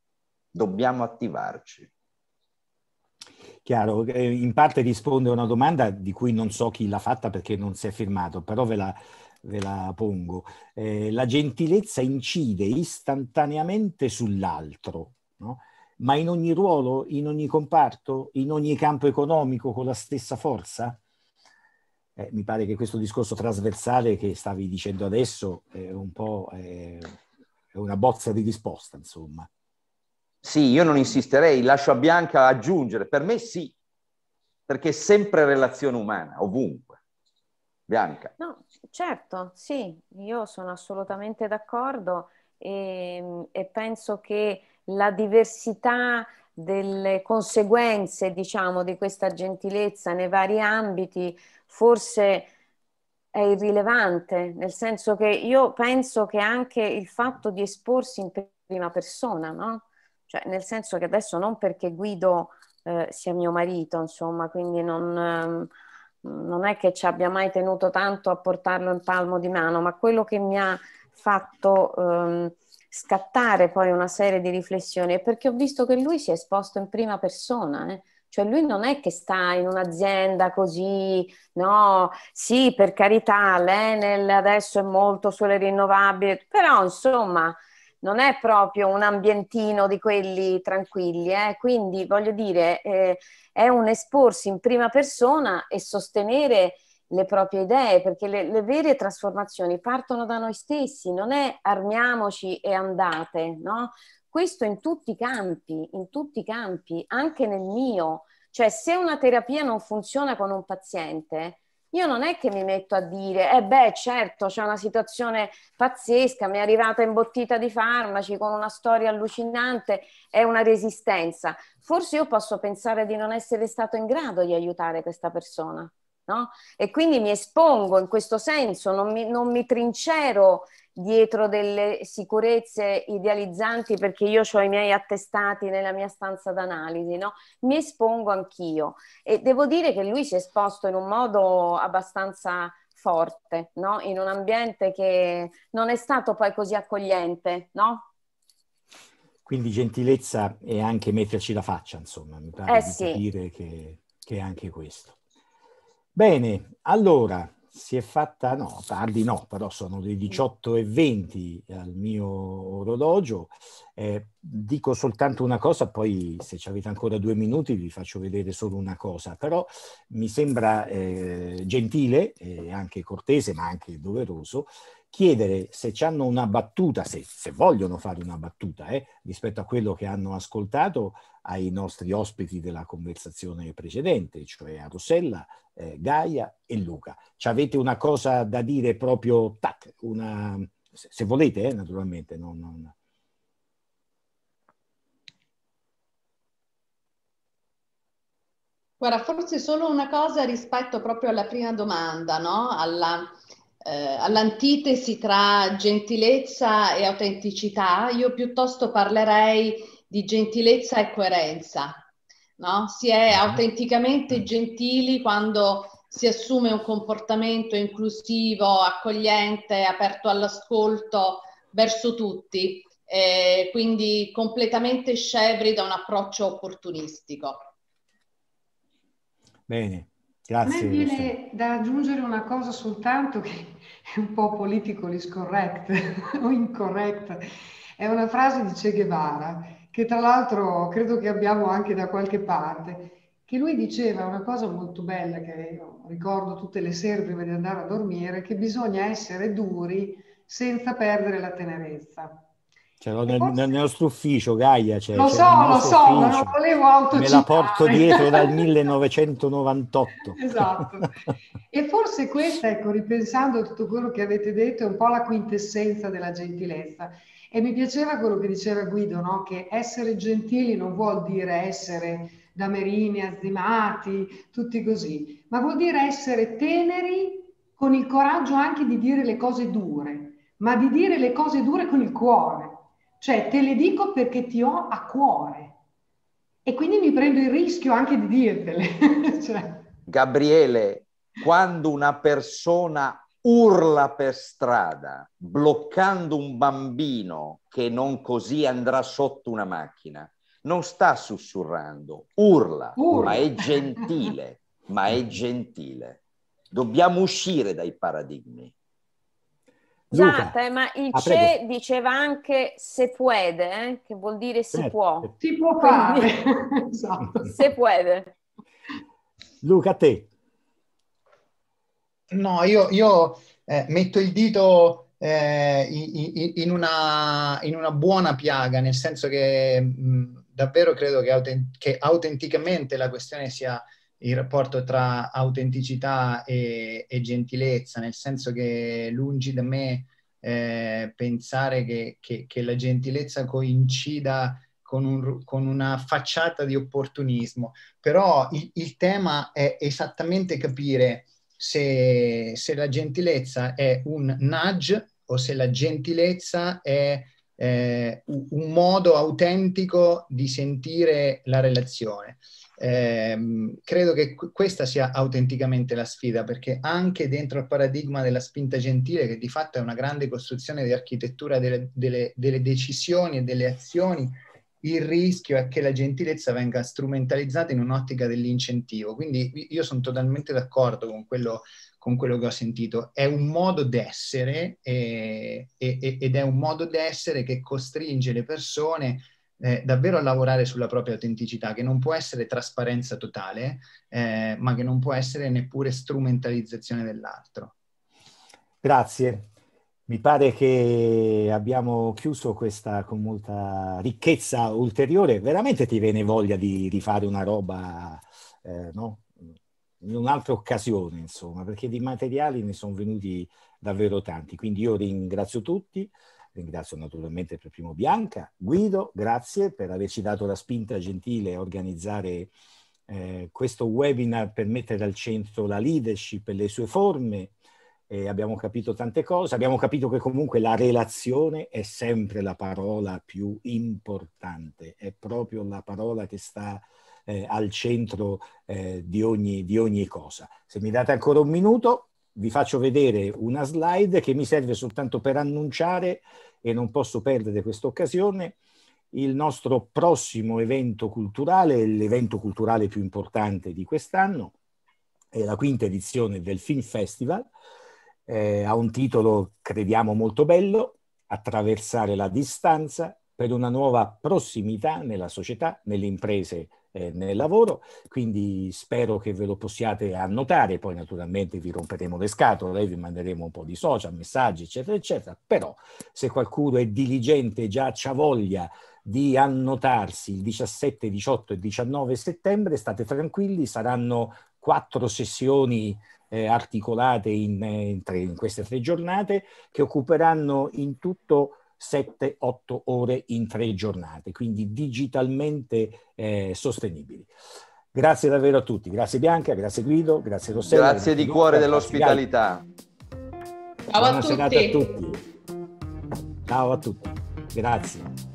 dobbiamo attivarci. Chiaro, eh, in parte risponde a una domanda di cui non so chi l'ha fatta perché non si è firmato, però ve la, ve la pongo. Eh, la gentilezza incide istantaneamente sull'altro, no? ma in ogni ruolo, in ogni comparto, in ogni campo economico con la stessa forza? Eh, mi pare che questo discorso trasversale che stavi dicendo adesso è un po' è, è una bozza di risposta, insomma. Sì, io non insisterei, lascio a Bianca aggiungere, per me sì, perché è sempre relazione umana, ovunque. Bianca. No, certo, sì, io sono assolutamente d'accordo e, ehm, e penso che la diversità delle conseguenze, diciamo, di questa gentilezza nei vari ambiti forse è irrilevante, nel senso che io penso che anche il fatto di esporsi in prima persona, no? Cioè, nel senso che adesso non perché Guido eh, sia mio marito, insomma, quindi non, ehm, non è che ci abbia mai tenuto tanto a portarlo in palmo di mano, ma quello che mi ha fatto... Ehm, scattare poi una serie di riflessioni, perché ho visto che lui si è esposto in prima persona, eh. cioè lui non è che sta in un'azienda così, no, sì, per carità, l'Enel adesso è molto sulle rinnovabili, però insomma non è proprio un ambientino di quelli tranquilli, eh. quindi voglio dire, eh, è un esporsi in prima persona e sostenere le proprie idee, perché le, le, vere trasformazioni partono da noi stessi, non è armiamoci e andate, no? Questo in tutti i campi, in tutti i campi, anche nel mio. Cioè, se una terapia non funziona con un paziente, io non è che mi metto a dire, eh beh, certo, c'è una situazione pazzesca, mi è arrivata imbottita di farmaci con una storia allucinante, è una resistenza. Forse io posso pensare di non essere stato in grado di aiutare questa persona. No? E quindi mi espongo in questo senso, non mi, non mi trincero dietro delle sicurezze idealizzanti perché io ho i miei attestati nella mia stanza d'analisi, no? mi espongo anch'io. E devo dire che lui si è esposto in un modo abbastanza forte, no? in un ambiente che non è stato poi così accogliente. No? Quindi gentilezza e anche metterci la faccia, insomma, mi pare eh di sì. capire che, che è anche questo. Bene, allora si è fatta, no, tardi no, però sono le 18.20 al mio orologio. Eh, dico soltanto una cosa, poi se ci avete ancora due minuti vi faccio vedere solo una cosa, però mi sembra eh, gentile, eh, anche cortese, ma anche doveroso, chiedere se hanno una battuta, se, se, vogliono fare una battuta eh, rispetto a quello che hanno ascoltato ai nostri ospiti della conversazione precedente, cioè a Rossella, eh, Gaia e Luca. Ci avete una cosa da dire proprio, tac, una, se, se volete eh, naturalmente. Non, non... Guarda, forse solo una cosa rispetto proprio alla prima domanda, no? Alla eh, all'antitesi tra gentilezza e autenticità, io piuttosto parlerei di gentilezza e coerenza. No? Si è mhm. autenticamente mm. gentili quando si assume un comportamento inclusivo, accogliente, aperto all'ascolto verso tutti, eh, quindi completamente scevri da un approccio opportunistico. Bene, Grazie. A me viene da aggiungere una cosa soltanto che è un po' politico scorrect o incorrect. È una frase di Che Guevara, che tra l'altro credo che abbiamo anche da qualche parte, che lui diceva una cosa molto bella che io ricordo tutte le sere prima di andare a dormire, che bisogna essere duri senza perdere la tenerezza. Cioè, nel, nel, nostro ufficio, Gaia. Cioè, lo cioè, so, lo so, ma non volevo autocitare. Me la porto dietro dal 1998. esatto. E forse questa, ecco, ripensando a tutto quello che avete detto, è un po' la quintessenza della gentilezza. E mi piaceva quello che diceva Guido, no? che essere gentili non vuol dire essere damerini, azzimati, tutti così, ma vuol dire essere teneri con il coraggio anche di dire le cose dure, ma di dire le cose dure con il cuore cioè, te le dico perché ti ho a cuore. E quindi mi prendo il rischio anche di dirtele. cioè... Gabriele, quando una persona urla per strada, bloccando un bambino che non così andrà sotto una macchina, non sta sussurrando, urla, urla. ma è gentile, ma è gentile. Dobbiamo uscire dai paradigmi. Esatto, ma il ah, CE diceva anche se puede, eh, che vuol dire si certo. può. Certo. Si può fare. Quindi, esatto. Se puede. Luca, a te. No, io, io eh, metto il dito eh, in, in, una, in, una, buona piaga, nel senso che mh, mm, davvero credo che, autent- che autenticamente la questione sia il rapporto tra autenticità e, e, gentilezza, nel senso che lungi da me eh, pensare che, che, che, la gentilezza coincida con, un, con, una facciata di opportunismo, però il, il tema è esattamente capire se, se, la gentilezza è un nudge o se la gentilezza è eh, un modo autentico di sentire la relazione. Eh, credo che questa sia autenticamente la sfida, perché anche dentro il paradigma della spinta gentile, che di fatto è una grande costruzione di architettura delle, delle, delle decisioni e delle azioni, il rischio è che la gentilezza venga strumentalizzata in un'ottica dell'incentivo. Quindi io sono totalmente d'accordo con quello, con quello che ho sentito. È un modo d'essere eh, e, e, ed è un modo d'essere che costringe le persone eh, davvero a lavorare sulla propria autenticità, che non può essere trasparenza totale, eh, ma che non può essere neppure strumentalizzazione dell'altro. Grazie. Mi pare che abbiamo chiuso questa con molta ricchezza ulteriore. Veramente ti viene voglia di rifare una roba, eh, no? In un'altra occasione, insomma, perché di materiali ne sono venuti davvero tanti. Quindi io ringrazio tutti. Ringrazio naturalmente per primo Bianca. Guido, grazie per averci dato la spinta gentile a organizzare eh, questo webinar per mettere al centro la leadership e le sue forme. Eh, abbiamo capito tante cose, abbiamo capito che comunque la relazione è sempre la parola più importante, è proprio la parola che sta eh, al centro eh, di ogni, di ogni cosa. Se mi date ancora un minuto, vi faccio vedere una slide che mi serve soltanto per annunciare, e non posso perdere questa occasione, il nostro prossimo evento culturale, l'evento culturale più importante di quest'anno, è la quinta edizione del Film Festival, eh, ha un titolo, crediamo, molto bello, Attraversare la distanza per una nuova prossimità nella società, nelle imprese eh, nel lavoro, quindi spero che ve lo possiate annotare, poi naturalmente vi romperemo le scatole, vi manderemo un po' di social, messaggi, eccetera, eccetera, però se qualcuno è diligente, già ha voglia di annotarsi il 17, 18 e 19 settembre, state tranquilli, saranno quattro sessioni eh, articolate in, eh, in, tre, in, queste tre giornate che occuperanno in tutto 7-8 ore in tre giornate, quindi digitalmente eh, sostenibili. Grazie davvero a tutti, grazie Bianca, grazie Guido, grazie Rossella. Grazie, di Luca, cuore dell'ospitalità. Ciao Buona a tutti. a tutti. Ciao a tutti, grazie.